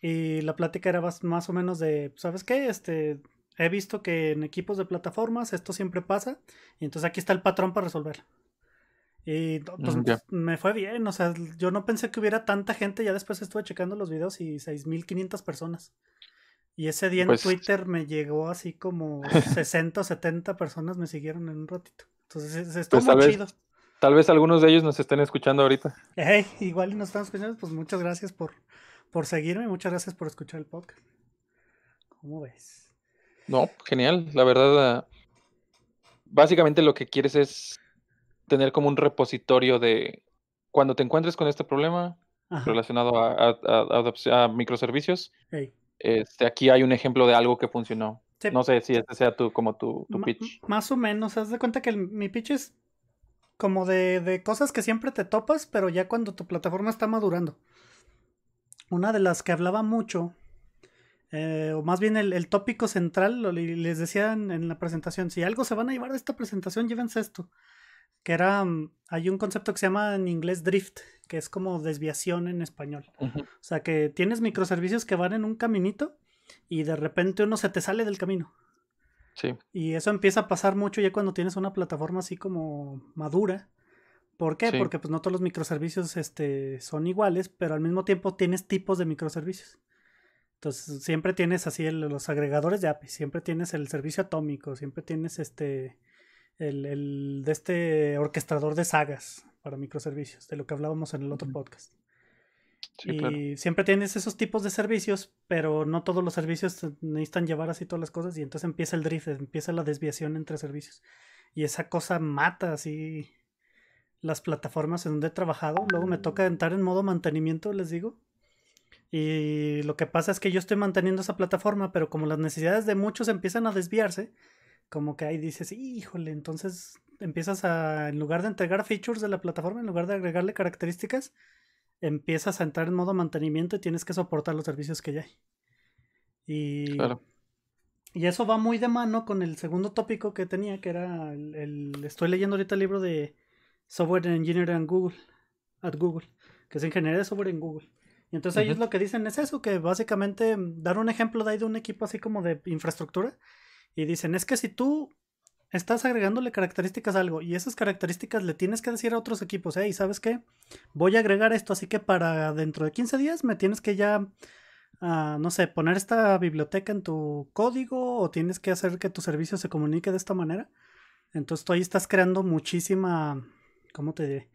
Y la plática era más, más o menos de, ¿sabes qué? Este, he visto que en equipos de plataformas esto siempre pasa. Y entonces aquí está el patrón para resolverlo. Y pues, mm, pues, me fue bien, o sea, yo no pensé que hubiera tanta gente, ya después estuve checando los videos y 6.500 personas. Y ese día en pues Twitter me llegó así como 60 o 70 personas me siguieron en un ratito. Entonces estuvo pues muy chido. tal vez algunos de ellos nos estén escuchando ahorita. igual nos están escuchando, pues muchas gracias por, por seguirme, muchas gracias por escuchar el podcast. ¿Cómo ves? No, genial, la verdad. Ah, básicamente lo que quieres es tener como un repositorio de cuando te encuentres con este problema relacionado a, microservicios, este, aquí hay un ejemplo de algo que funcionó. No sé si este sea tu, como tu, pitch. Más o menos, haz de cuenta que mi pitch es como de, cosas que siempre te topas, pero ya cuando tu plataforma está madurando. Una de las que hablaba mucho, eh, o más bien el, tópico central, les decían en la presentación, si algo se van a llevar de esta presentación, llévense esto que era, mm, hay un concepto que se llama en inglés drift, que es como desviación en español. O sea, que tienes microservicios que van en un caminito y de repente uno se te sale del camino. Sí. Y eso empieza a pasar mucho ya cuando tienes una plataforma así como madura. ¿Por qué? Porque pues no todos los microservicios este, son iguales, pero al mismo tiempo tienes tipos de microservicios. Entonces siempre tienes así los agregadores de API, siempre tienes el servicio atómico, siempre tienes este el, de este orquestador de sagas para microservicios, de lo que hablábamos en el otro podcast. y siempre tienes esos tipos de servicios, pero no todos los servicios necesitan llevar así todas las cosas y entonces empieza el drift, empieza la desviación entre servicios. Y esa cosa mata así las plataformas en donde he trabajado. Luego me toca entrar en modo mantenimiento, les digo. Y lo que pasa es que yo estoy manteniendo esa plataforma, pero como las necesidades de muchos empiezan a desviarse, como que ahí dices, híjole, entonces empiezas a, en lugar de entregar features de la plataforma, en lugar de agregarle características, empiezas a entrar en modo mantenimiento y tienes que soportar los servicios que ya hay. Y, eso va muy de mano con el segundo tópico que tenía, que era el, estoy leyendo ahorita el libro de Software Engineer en Google, at Google, que es ingeniería de software en Google. Y entonces ellos lo que dicen es eso, que básicamente dar un ejemplo de ahí de un equipo así como de infraestructura y dicen, es que si tú estás agregándole características a algo y esas características le tienes que decir a otros equipos, ¿y ¿sabes qué? Voy a agregar esto, así que para dentro de 15 días me tienes que ya, ah, no sé, poner esta biblioteca en tu código o tienes que hacer que tu servicio se comunique de esta manera. Entonces tú ahí estás creando muchísima, ¿cómo te diré?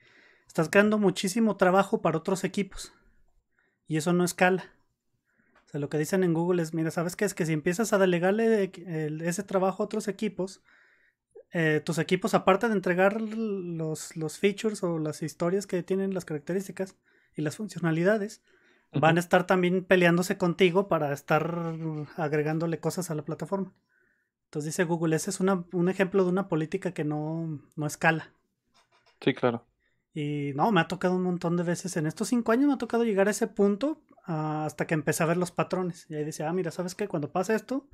Estás creando muchísimo trabajo para otros equipos y eso no escala. Este, lo que dicen en Google es, mira, ¿sabes qué? Es que si empiezas a delegarle ese trabajo a otros equipos, eh, tus equipos, aparte de entregar los, features o las historias que tienen las características y las funcionalidades, van a estar también peleándose contigo para estar agregándole cosas a la plataforma. Entonces dice Google, ese es un ejemplo de una política que no, no escala. Sí, claro. Y no, me ha tocado un montón de veces. En estos cinco años me ha tocado llegar a ese punto hasta que empecé a ver los patrones. Y ahí decía, ah, mira, ¿sabes qué? Cuando pasa esto,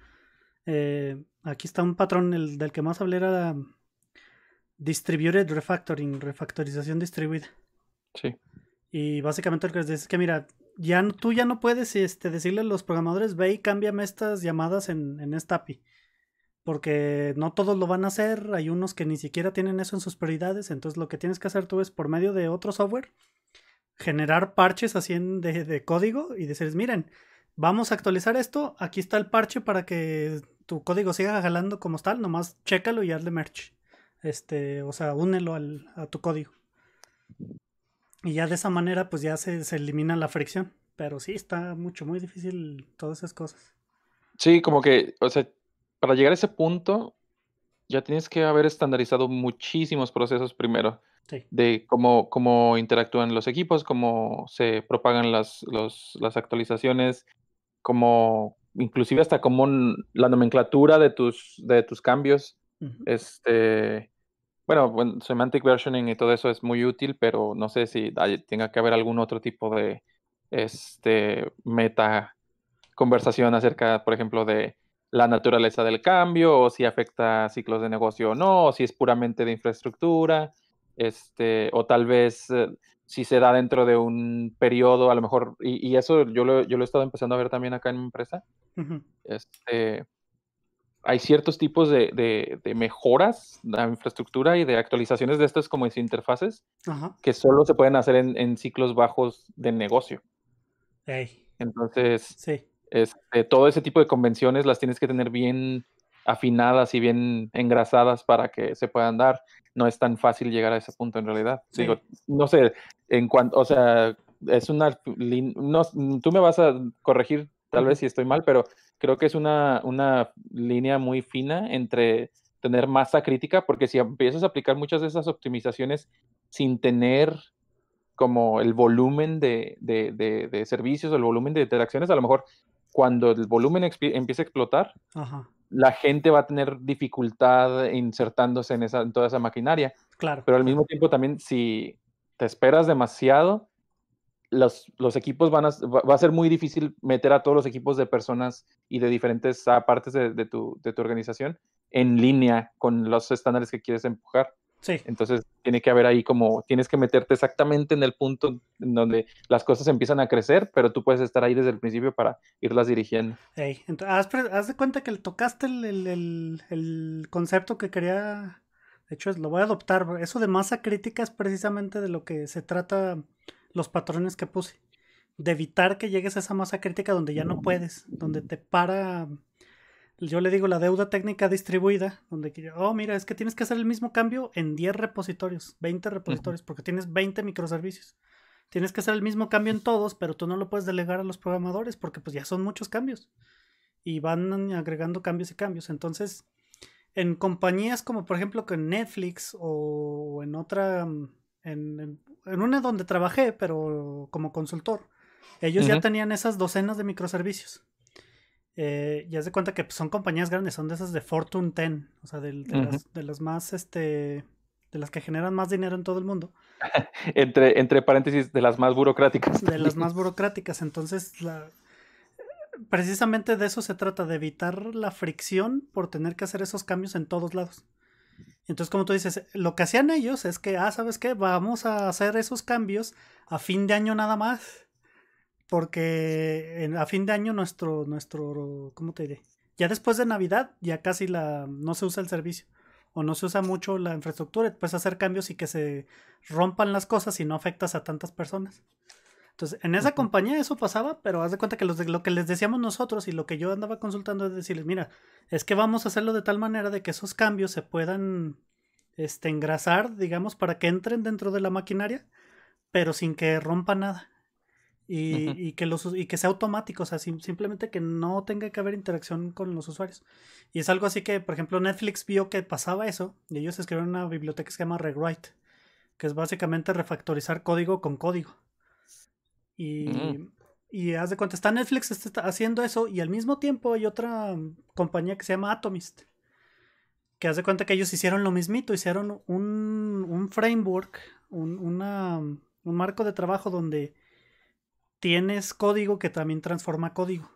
eh, aquí está un patrón el, del que más hablé era Distributed Refactoring, refactorización distribuida. Sí. Y básicamente lo que les es que, mira, ya tú ya no puedes este, decirle a los programadores, ve y cámbiame estas llamadas en, en esta API. Porque no todos lo van a hacer, hay unos que ni siquiera tienen eso en sus prioridades, entonces lo que tienes que hacer tú es por medio de otro software generar parches así de, código y decirles, miren, vamos a actualizar esto, aquí está el parche para que tu código siga jalando como está nomás chécalo y hazle merge Este, o sea, únelo a tu código. Y ya de esa manera, pues ya se, se elimina la fricción. Pero sí, está mucho, muy difícil todas esas cosas. Sí, como que, o sea, para llegar a ese punto, ya tienes que haber estandarizado muchísimos procesos primero de cómo, interactúan los equipos, cómo se propagan las, actualizaciones, cómo, inclusive hasta cómo la nomenclatura de tus, de tus cambios. Este, bueno, semantic versioning y todo eso es muy útil, pero no sé si tenga que haber algún otro tipo de este, meta conversación acerca, por ejemplo, de la naturaleza del cambio, o si afecta ciclos de negocio o no, o si es puramente de infraestructura este, o tal vez eh, si se da dentro de un periodo, a lo mejor, y, eso yo lo, yo lo, he estado empezando a ver también acá en mi empresa, este, hay ciertos tipos de, mejoras de infraestructura y de actualizaciones de estas como interfaces que solo se pueden hacer en, ciclos bajos de negocio. Entonces, sí. Este, todo ese tipo de convenciones las tienes que tener bien afinadas y bien engrasadas para que se puedan dar no es tan fácil llegar a ese punto en realidad. Sí. no sé, en cuanto, o sea, es una, no, tú me vas a corregir tal vez si estoy mal, pero creo que es una, una línea muy fina entre tener masa crítica, porque si empiezas a aplicar muchas de esas optimizaciones sin tener como el volumen de, de, de, servicios, el volumen de interacciones, a lo mejor cuando el volumen empieza a explotar, Ajá la gente va a tener dificultad insertándose en, esa, toda esa maquinaria. Claro. Pero al mismo tiempo también, si te esperas demasiado, los, equipos van a, va a ser muy difícil meter a todos los equipos de personas y de diferentes partes de tu organización en línea con los estándares que quieres empujar. Entonces tiene que haber ahí como, tienes que meterte exactamente en el punto en donde las cosas empiezan a crecer, pero tú puedes estar ahí desde el principio para irlas dirigiendo. haz, de cuenta que tocaste el, el, el, concepto que quería, de hecho lo voy a adoptar, eso de masa crítica es precisamente de lo que se trata los patrones que puse, de evitar que llegues a esa masa crítica donde ya no puedes, donde te para yo le digo la deuda técnica distribuida, donde, oh, mira, es que tienes que hacer el mismo cambio en 10 repositorios, 20 repositorios, porque tienes 20 microservicios. Tienes que hacer el mismo cambio en todos, pero tú no lo puedes delegar a los programadores porque pues ya son muchos cambios. Y van agregando cambios y cambios. Entonces, en compañías como por ejemplo en Netflix o en otra, en, una donde trabajé, pero como consultor, ellos ya tenían esas docenas de microservicios. Eh, ya se cuenta que pues, son compañías grandes, son de esas de Fortune 10, o sea, de, las, más, este, de las que generan más dinero en todo el mundo. entre, entre paréntesis, de las más burocráticas. De las más burocráticas, entonces precisamente de eso se trata, de evitar la fricción por tener que hacer esos cambios en todos lados. Entonces, como tú dices, lo que hacían ellos es que, ah, ¿sabes qué? Vamos a hacer esos cambios a fin de año nada más porque a fin de año nuestro, nuestro, ¿cómo te diré? Ya después de Navidad ya casi la, no se usa el servicio o no se usa mucho la infraestructura, puedes hacer cambios y que se rompan las cosas y no afectas a tantas personas. Entonces, en esa compañía eso pasaba, pero haz de cuenta que lo que les decíamos nosotros y lo que yo andaba consultando es decirles, mira, es que vamos a hacerlo de tal manera de que esos cambios se puedan este, engrasar, digamos, para que entren dentro de la maquinaria, pero sin que rompa nada y, que los, y que sea automático, o sea, simplemente que no tenga que haber interacción con los usuarios. Y es algo así que, por ejemplo, Netflix vio que pasaba eso y ellos escribieron una biblioteca que se llama Rewrite, que es básicamente refactorizar código con código. Mm. Y, y haz de cuenta, está Netflix está haciendo eso y al mismo tiempo hay otra compañía que se llama Atomist, que haz de cuenta que ellos hicieron lo mismito, hicieron un, framework, un, un marco de trabajo donde tienes código que también transforma código.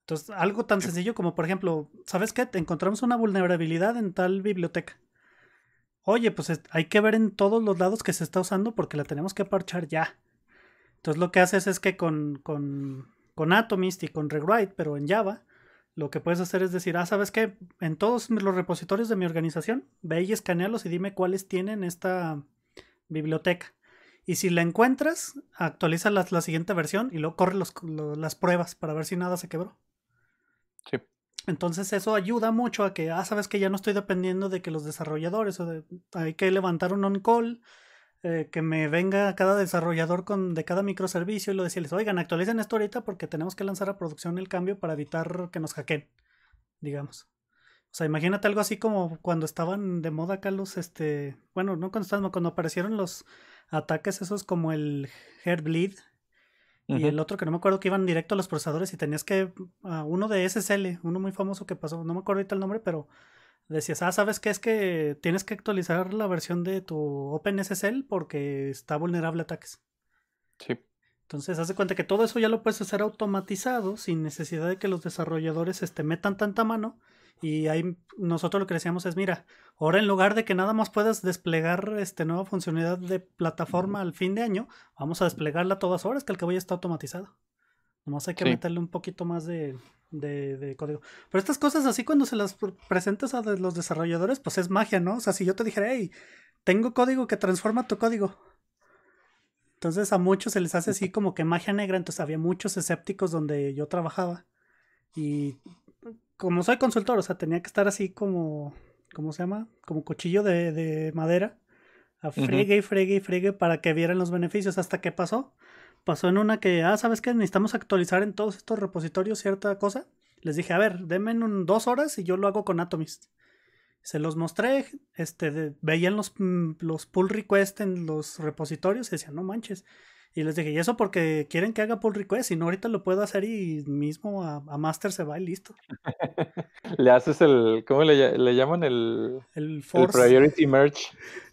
Entonces, algo tan sencillo como, por ejemplo, ¿sabes qué? encontramos una vulnerabilidad en tal biblioteca. Oye, pues hay que ver en todos los lados que se está usando porque la tenemos que parchar ya. Entonces, lo que haces es que con, con, con Atomist y con Rewrite, pero en Java, lo que puedes hacer es decir, ah, ¿sabes qué? En todos los repositorios de mi organización, ve y escanealos y dime cuáles tienen esta biblioteca. Y si la encuentras, actualiza la, la siguiente versión y luego corre las pruebas para ver si nada se quebró. Sí. Entonces eso ayuda mucho a que, ah, sabes que ya no estoy dependiendo de que los desarrolladores, hay que levantar un on-call, eh, que me venga cada desarrollador con, de cada microservicio y lo decirles, oigan, actualicen esto ahorita porque tenemos que lanzar a producción el cambio para evitar que nos hackeen, digamos. O sea, imagínate algo así como cuando estaban de moda acá los, este, bueno, no cuando estaban, cuando aparecieron los ataques esos como el Heartbleed y el otro que no me acuerdo que iban directo a los procesadores y tenías que a ah, uno de SSL, uno muy famoso que pasó, no me acuerdo ahorita el nombre, pero decías, "Ah, ¿sabes qué? Es que tienes que actualizar la versión de tu OpenSSL porque está vulnerable a ataques." Sí. Entonces, hace cuenta que todo eso ya lo puedes hacer automatizado sin necesidad de que los desarrolladores este, metan tanta mano y ahí nosotros lo que decíamos es, mira, ahora en lugar de que nada más puedas desplegar este nueva funcionalidad de plataforma al fin de año, vamos a desplegarla todas horas, que el cabo ya está automatizado. Nomás hay que meterle un poquito más de, de, código. Pero estas cosas así cuando se las presentas a los desarrolladores, pues es magia, ¿no? O sea, si yo te dijera, hey, tengo código que transforma tu código. Entonces a muchos se les hace así como que magia negra, entonces había muchos escépticos donde yo trabajaba y como soy consultor, o sea, tenía que estar así como, ¿cómo se llama? Como cuchillo de, madera. A fregue y fregue y fregue para que vieran los beneficios. ¿Hasta qué pasó? Pasó en una que, ah, ¿sabes qué? Necesitamos actualizar en todos estos repositorios cierta cosa. Les dije, a ver, denme dos horas y yo lo hago con Atomist. Se los mostré, este, veían los, mm, los pull requests en los repositorios y decían, no manches, y les dije, y eso porque quieren que haga pull request, si no ahorita lo puedo hacer y mismo a, master se va y listo. le haces el, ¿cómo le, llaman? El, el, force. el priority merge.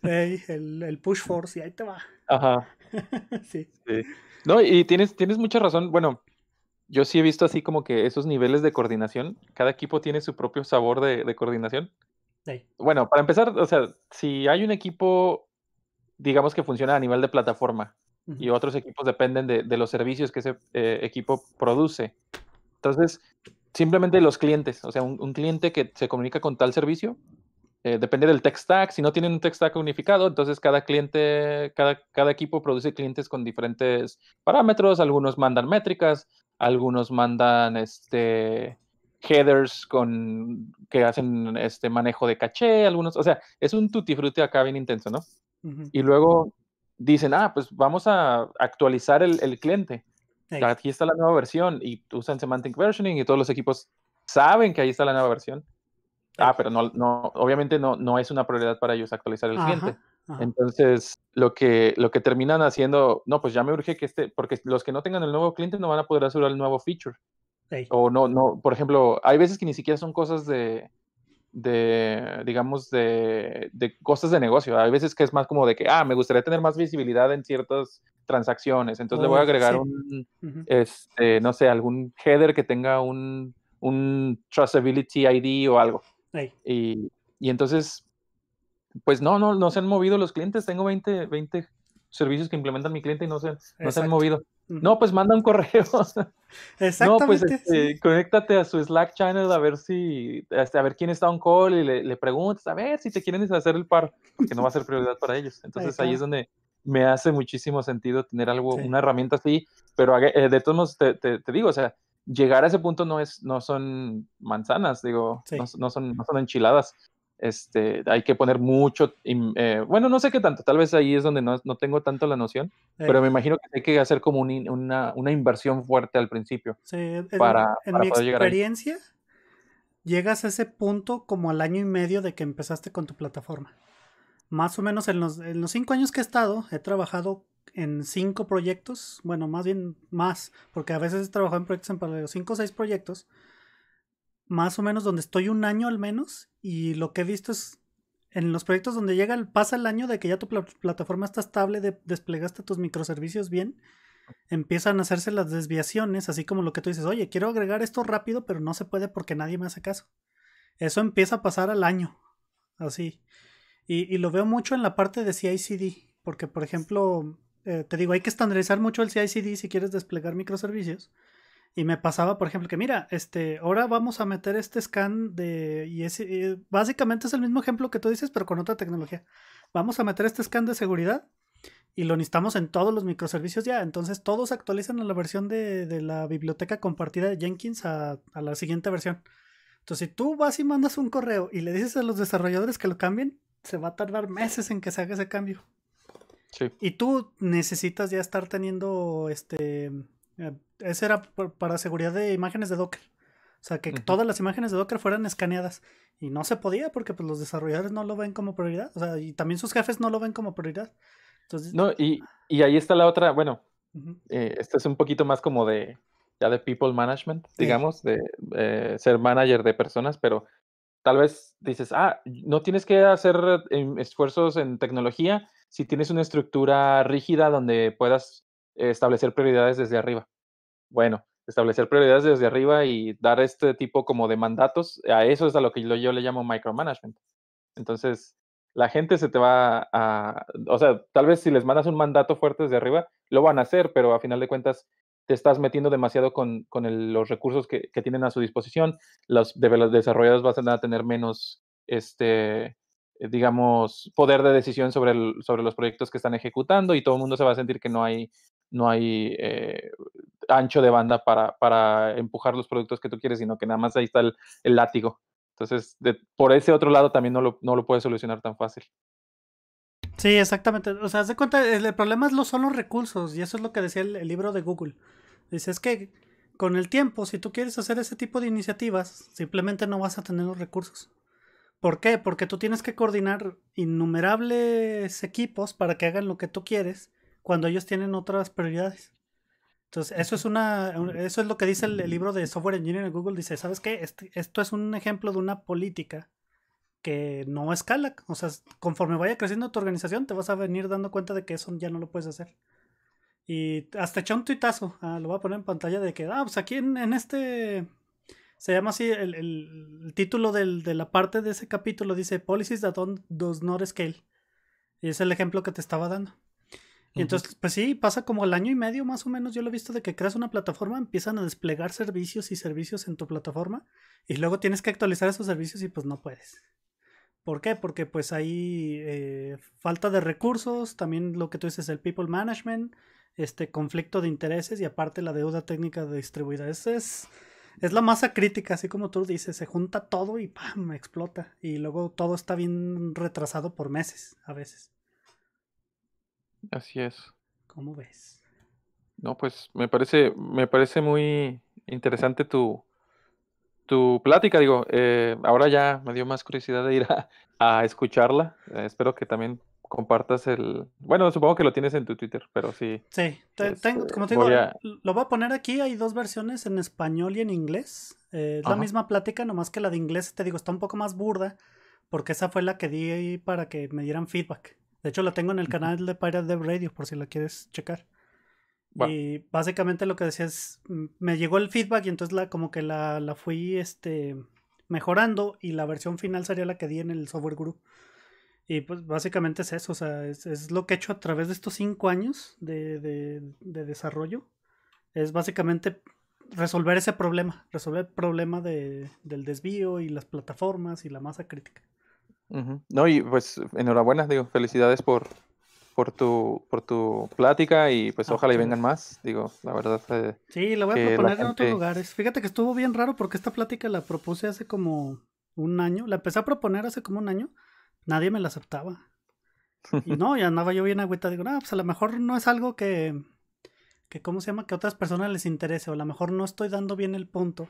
el, push force y ahí te va. Ajá. sí. No, y tienes, tienes mucha razón. Bueno, yo sí he visto así como que esos niveles de coordinación, cada equipo tiene su propio sabor de, coordinación. Bueno, para empezar, o sea, si hay un equipo, digamos que funciona a nivel de plataforma, y otros equipos dependen de, los servicios que ese eh, equipo produce. Entonces, simplemente los clientes, o sea, un, cliente que se comunica con tal servicio, eh, depende del tech stack. Si no tienen un tech stack unificado, entonces cada cliente, cada, cada equipo produce clientes con diferentes parámetros. Algunos mandan métricas, algunos mandan este, headers con, que hacen este manejo de caché, algunos, o sea, es un tutti frutti acá bien intenso, ¿no? Y luego dicen, ah, pues vamos a actualizar el, cliente. Aquí está la nueva versión y usan Semantic Versioning y todos los equipos saben que ahí está la nueva versión. Ah, pero no, no, obviamente no, no es una prioridad para ellos actualizar el cliente. Entonces, lo que, lo que terminan haciendo, no, pues ya me urge que esté. porque los que no tengan el nuevo cliente no van a poder hacer el nuevo feature. O no, no, por ejemplo, hay veces que ni siquiera son cosas de, de, digamos, de, de, cosas de negocio. Hay veces que es más como de que, ah, me gustaría tener más visibilidad en ciertas transacciones, entonces le voy a oh, agregar un, este, no sé, algún header que tenga un, un Trustability ID o algo. Y, entonces, pues no, no, no se han movido los clientes. Tengo 20, 20 servicios que implementan mi cliente y no no se han movido. No, pues manda un correo. Exactamente. No, pues este, conéctate a su Slack channel a ver si, este, a ver quién está on call y le, le preguntas, a ver si te quieren deshacer el par, que no va a ser prioridad para ellos. Entonces ahí, es donde me hace muchísimo sentido tener algo, una herramienta así, pero eh, de todos modos te, te, digo, o sea, llegar a ese punto no es, no son manzanas, digo, no, son, no son enchiladas. Este, hay que poner mucho, eh, bueno, no sé qué tanto, tal vez ahí es donde no, tengo tanto la noción, pero me imagino que hay que hacer como una, inversión fuerte al principio. Sí, en, mi experiencia, llegas a ese punto como al año y medio de que empezaste con tu plataforma. Más o menos en los, en los cinco años que he estado, he trabajado en cinco proyectos, bueno, más bien más, porque a veces he trabajado en proyectos en paralelo, cinco o seis proyectos más o menos donde estoy un año al menos y lo que he visto es en los proyectos donde llega el, pasa el año de que ya tu plataforma está estable, de, desplegaste tus microservicios bien, empiezan a hacerse las desviaciones, así como lo que tú dices, oye, quiero agregar esto rápido, pero no se puede porque nadie me hace caso. Eso empieza a pasar al año, así. Y, lo veo mucho en la parte de CI CD porque por ejemplo, eh, te digo, hay que estandarizar mucho el CI CD si quieres desplegar microservicios. Y me pasaba, por ejemplo, que mira, este, ahora vamos a meter este scan de. Y, ese eh, básicamente es el mismo ejemplo que tú dices, pero con otra tecnología. Vamos a meter este scan de seguridad y lo necesitamos en todos los microservicios ya. Entonces todos actualizan a la versión de, de la biblioteca compartida de Jenkins a, la siguiente versión. Entonces, si tú vas y mandas un correo y le dices a los desarrolladores que lo cambien, se va a tardar meses en que se haga ese cambio. Sí. Y tú necesitas ya estar teniendo este eh, ese era para seguridad de imágenes de Docker. O sea, que todas las imágenes de Docker fueran escaneadas. Y no se podía porque pues, los desarrolladores no lo ven como prioridad. O sea, y también sus jefes no lo ven como prioridad. Entonces... No, y, ahí está la otra. Bueno, eh, esto es un poquito más como de ya de people management, digamos, de eh, ser manager de personas, pero tal vez dices, ah, no tienes que hacer em, esfuerzos en tecnología si tienes una estructura rígida donde puedas establecer prioridades desde arriba. Bueno, establecer prioridades desde arriba y dar este tipo como de mandatos, a eso es a lo que yo, le llamo micromanagement. Entonces, la gente se te va a, o sea, tal vez si les mandas un mandato fuerte desde arriba, lo van a hacer, pero a final de cuentas te estás metiendo demasiado con, los recursos que, tienen a su disposición, los, de, los desarrolladores van a tener menos, este, digamos, poder de decisión sobre, sobre los proyectos que están ejecutando y todo el mundo se va a sentir que no hay no hay eh, ancho de banda para, empujar los productos que tú quieres, sino que nada más ahí está el, látigo. Entonces, por ese otro lado también no lo, no puedes solucionar tan fácil. Sí, exactamente. O sea, de cuenta, el problema es son los recursos, y eso es lo que decía el, libro de Google. Dice, es que con el tiempo, si tú quieres hacer ese tipo de iniciativas, simplemente no vas a tener los recursos. ¿Por qué? Porque tú tienes que coordinar innumerables equipos para que hagan lo que tú quieres cuando ellos tienen otras prioridades. Entonces, eso es una eso es lo que dice el, libro de Software Engineering de Google. Dice, ¿sabes qué? Este, esto es un ejemplo de una política que no escala. O sea, conforme vaya creciendo tu organización, te vas a venir dando cuenta de que eso ya no lo puedes hacer. Y hasta echó un tuitazo, ah, lo voy a poner en pantalla de que, ah, pues aquí en, este, se llama así, el, título de la parte de ese capítulo dice Policies that don't, does not scale. Y es el ejemplo que te estaba dando. Y entonces, pues sí, pasa como el año y medio más o menos, yo lo he visto, de que creas una plataforma, empiezan a desplegar servicios y servicios en tu plataforma y luego tienes que actualizar esos servicios y pues no puedes. ¿Por qué? Porque pues hay eh, falta de recursos, también lo que tú dices, el people management, este conflicto de intereses y aparte la deuda técnica distribuida. Esa es, es la masa crítica, así como tú dices, se junta todo y ¡pam! explota. Y luego todo está bien retrasado por meses a veces. Así es. ¿Cómo ves? No, pues me parece, me parece muy interesante tu, tu plática. Digo, eh, ahora ya me dio más curiosidad de ir a, escucharla. Eh, espero que también compartas el. Bueno, supongo que lo tienes en tu Twitter, pero sí. Sí, tengo, como te digo, lo voy a poner aquí. Hay dos versiones en español y en inglés. Eh, es la misma plática, nomás que la de inglés, te digo, está un poco más burda, porque esa fue la que di para que me dieran feedback. De hecho, la tengo en el canal de Pirate Dev Radio, por si la quieres checar. Y básicamente lo que decía es, me llegó el feedback y entonces la, como que la, fui este, mejorando y la versión final sería la que di en el Software Guru. Y pues básicamente es eso, o sea, es, lo que he hecho a través de estos cinco años de, desarrollo. Es básicamente resolver ese problema, resolver el problema del desvío y las plataformas y la masa crítica. No, y pues enhorabuena, digo, felicidades por, por tu, por tu plática y pues ah, ojalá y vengan más. Digo, la verdad. Eh, sí, la voy a proponer en otros lugares. Fíjate que estuvo bien raro porque esta plática la propuse hace como un año. La empecé a proponer hace como un año. Nadie me la aceptaba. Y no, ya andaba yo bien agüita. Digo, no, pues a lo mejor no es algo que, que, ¿cómo se llama? Que a otras personas les interese. O a lo mejor no estoy dando bien el punto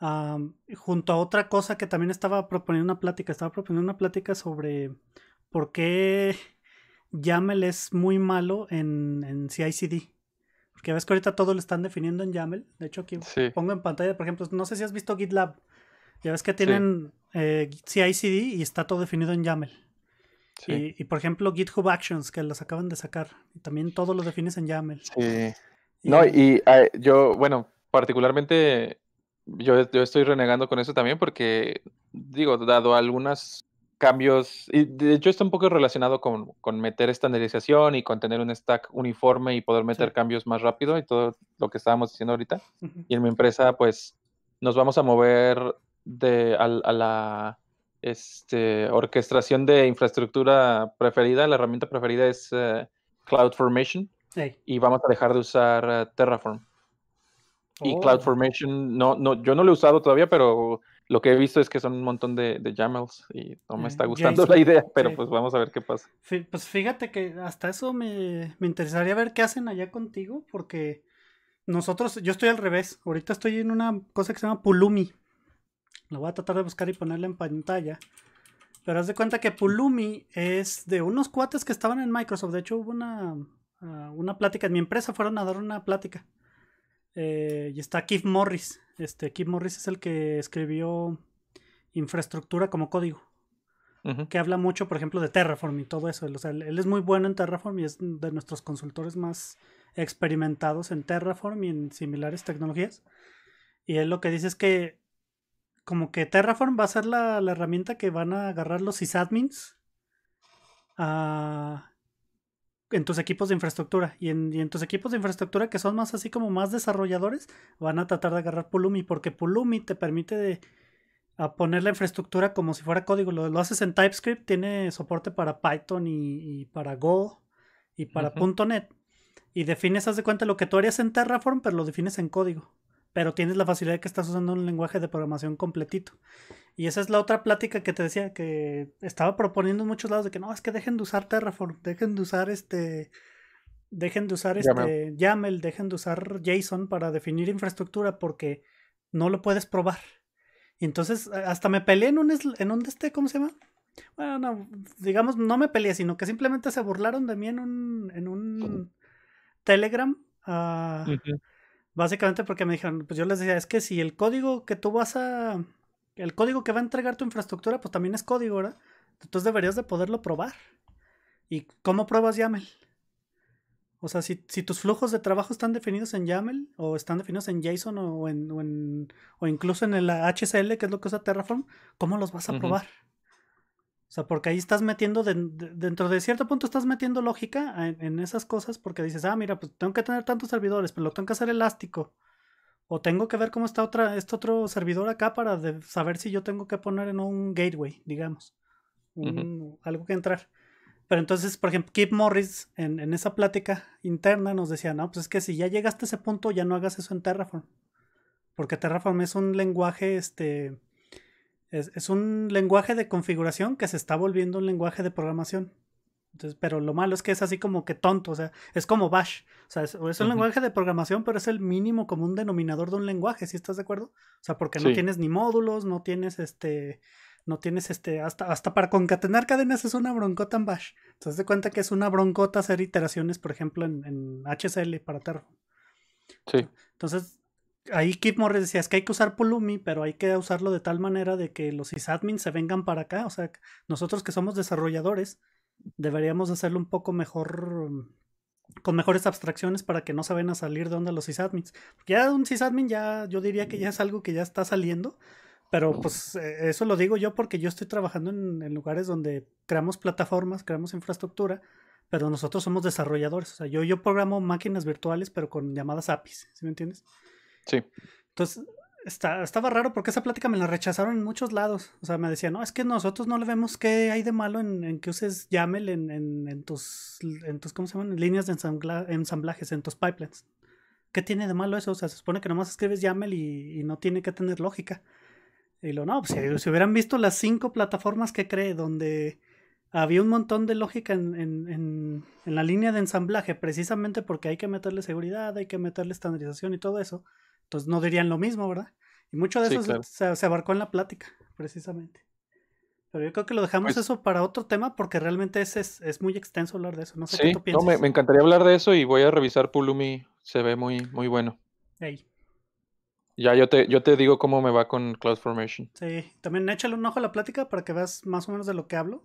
junto a otra cosa que también estaba proponiendo una plática, estaba proponiendo una plática sobre por qué YAML es muy malo en, en CICD. Porque ves que ahorita todo lo están definiendo en YAML. De hecho, aquí pongo en pantalla, por ejemplo, no sé si has visto GitLab. Ya ves que tienen CI/CD eh, CICD y está todo definido en YAML. Y, por ejemplo, GitHub Actions, que los acaban de sacar. también todo lo defines en YAML. no, y yo, bueno, particularmente yo, estoy renegando con eso también porque, digo, dado algunos cambios, y de hecho está un poco relacionado con, meter estandarización y con tener un stack uniforme y poder meter cambios más rápido y todo lo que estábamos diciendo ahorita. Y en mi empresa, pues, nos vamos a mover de, a, la este, orquestación de infraestructura preferida. La herramienta preferida es eh, CloudFormation. Y vamos a dejar de usar eh, Terraform. Y oh. CloudFormation, no, no, yo no lo he usado todavía, pero lo que he visto es que son un montón de, de YAMLs y no me está gustando la idea, pero pues vamos a ver qué pasa. Pues fíjate que hasta eso me, interesaría ver qué hacen allá contigo, porque nosotros, yo estoy al revés, ahorita estoy en una cosa que se llama Pulumi. Lo voy a tratar de buscar y ponerla en pantalla. Pero haz de cuenta que Pulumi es de unos cuates que estaban en Microsoft. De hecho, hubo una, ah, una plática en mi empresa, fueron a dar una plática. Eh, y está Keith Morris. Este, Keith Morris es el que escribió infraestructura como código. Que habla mucho, por ejemplo, de Terraform y todo eso. O sea, él es muy bueno en Terraform y es de nuestros consultores más experimentados en Terraform y en similares tecnologías. Y él lo que dice es que como que Terraform va a ser la, la herramienta que van a agarrar los sysadmins a en tus equipos de infraestructura. Y en, tus equipos de infraestructura que son más así como más desarrolladores, van a tratar de agarrar Pulumi, porque Pulumi te permite de, a poner la infraestructura como si fuera código. Lo, haces en TypeScript, tiene soporte para Python y, para Go y para .NET. Y defines, haz de cuenta, lo que tú harías en Terraform, pero lo defines en código pero tienes la facilidad de que estás usando un lenguaje de programación completito. Y esa es la otra plática que te decía, que estaba proponiendo en muchos lados de que no, es que dejen de usar Terraform, dejen de usar este, dejen de usar YAML. este YAML, dejen de usar JSON para definir infraestructura porque no lo puedes probar. Y entonces eh, hasta me peleé en un, en un este, ¿cómo se llama? Bueno, no, digamos, no me peleé, sino que simplemente se burlaron de mí en un, en un Telegram. Ah, Básicamente porque me dijeron, pues yo les decía, es que si el código que tú vas a, el código que va a entregar tu infraestructura, pues también es código, ¿verdad? Entonces deberías de poderlo probar. ¿Y cómo pruebas YAML? O sea, si, si tus flujos de trabajo están definidos en YAML o están definidos en JSON o, en, o, incluso en el HCL, que es lo que usa Terraform, ¿cómo los vas a probar? O sea, porque ahí estás metiendo, dentro de cierto punto estás metiendo lógica en, esas cosas porque dices, ah, mira, pues tengo que tener tantos servidores, pero lo tengo que hacer elástico. O tengo que ver cómo está otra, este otro servidor acá para saber si yo tengo que poner en un gateway, digamos. Algo que entrar. Pero entonces, por ejemplo, Keith Morris en, en, esa plática interna nos decía, no, pues es que si ya llegaste a ese punto, ya no hagas eso en Terraform. Porque Terraform es un lenguaje, este, es, un lenguaje de configuración que se está volviendo un lenguaje de programación. pero lo malo es que es así como que tonto, o sea, es como bash. O sea, es, un lenguaje de programación, pero es el mínimo común denominador de un lenguaje, si ¿sí estás de acuerdo? O sea, porque no tienes ni módulos, no tienes este, no tienes este, hasta, hasta para concatenar cadenas es una broncota en bash. Entonces te cuenta que es una broncota hacer iteraciones, por ejemplo, en, en HCL para Terraform. Sí. Entonces, ahí Kip Morris decía, es que hay que usar Pulumi, pero hay que usarlo de tal manera de que los sysadmins se vengan para acá. O sea, nosotros que somos desarrolladores, deberíamos hacerlo un poco mejor, mm, con mejores abstracciones para que no se ven a salir de onda los sysadmins. Ya un sysadmin ya, yo diría que ya es algo que ya está saliendo. Pero pues e-, eso lo digo yo porque yo estoy trabajando en, lugares donde creamos plataformas, creamos infraestructura pero nosotros somos desarrolladores. O sea, yo, yo programo máquinas virtuales, pero con llamadas APIs, ¿sí me entiendes? Sí. Entonces, estaba raro porque esa plática me la rechazaron en muchos lados. O sea, me decían, no, es que nosotros no le vemos qué hay de malo en, que uses YAML en, en, tus, en ¿cómo se llaman? Líneas de ensamblajes, en tus pipelines. ¿Qué tiene de malo eso? O sea, se supone que nomás escribes YAML y, no tiene que tener lógica. Y lo, no, si, hubieran visto las cinco plataformas que cree donde había un montón de lógica en, la línea de ensamblaje, precisamente porque hay que meterle seguridad, hay que meterle estandarización y todo eso. Entonces no dirían lo mismo, ¿verdad? Y mucho de eso se, abarcó en la plática, precisamente. Pero yo creo que lo dejamos pues eso para otro tema porque realmente es, es, muy extenso hablar de eso. No sé sí, piensas. me, encantaría hablar de eso y voy a revisar Pulumi. Se ve muy, muy bueno. Ya yo te, yo te digo cómo me va con Cloud Formation. Sí, también échale un ojo a la plática para que veas más o menos de lo que hablo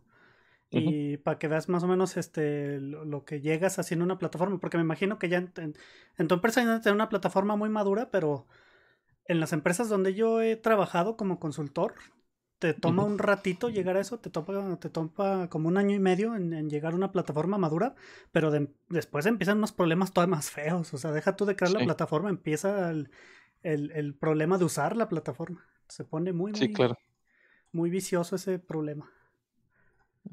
y para que veas más o menos este lo, que llegas haciendo una plataforma, porque me imagino que ya en, tu empresa hay una plataforma muy madura, pero en las empresas donde yo he trabajado como consultor, te toma un ratito llegar a eso, te toma te como un año y medio en, llegar a una plataforma madura, pero después empiezan unos problemas todavía más feos, o sea, deja tú de crear la plataforma, empieza el, problema de usar la plataforma, se pone muy, muy, claro. muy vicioso ese problema.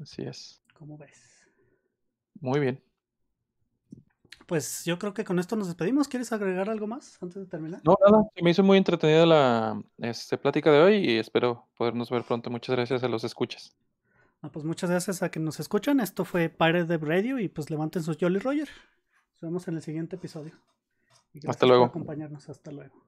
Así es. ¿Cómo ves? Muy bien. Pues yo creo que con esto nos despedimos. ¿Quieres agregar algo más antes de terminar? No, nada. Me hizo muy entretenida la este, plática de hoy y espero podernos ver pronto. Muchas gracias a los escuchas. pues muchas gracias a que nos escuchan. Esto fue Pirate Dev Radio y pues levanten sus Jolly Roger. Nos vemos en el siguiente episodio. Hasta luego. Por acompañarnos. Hasta luego.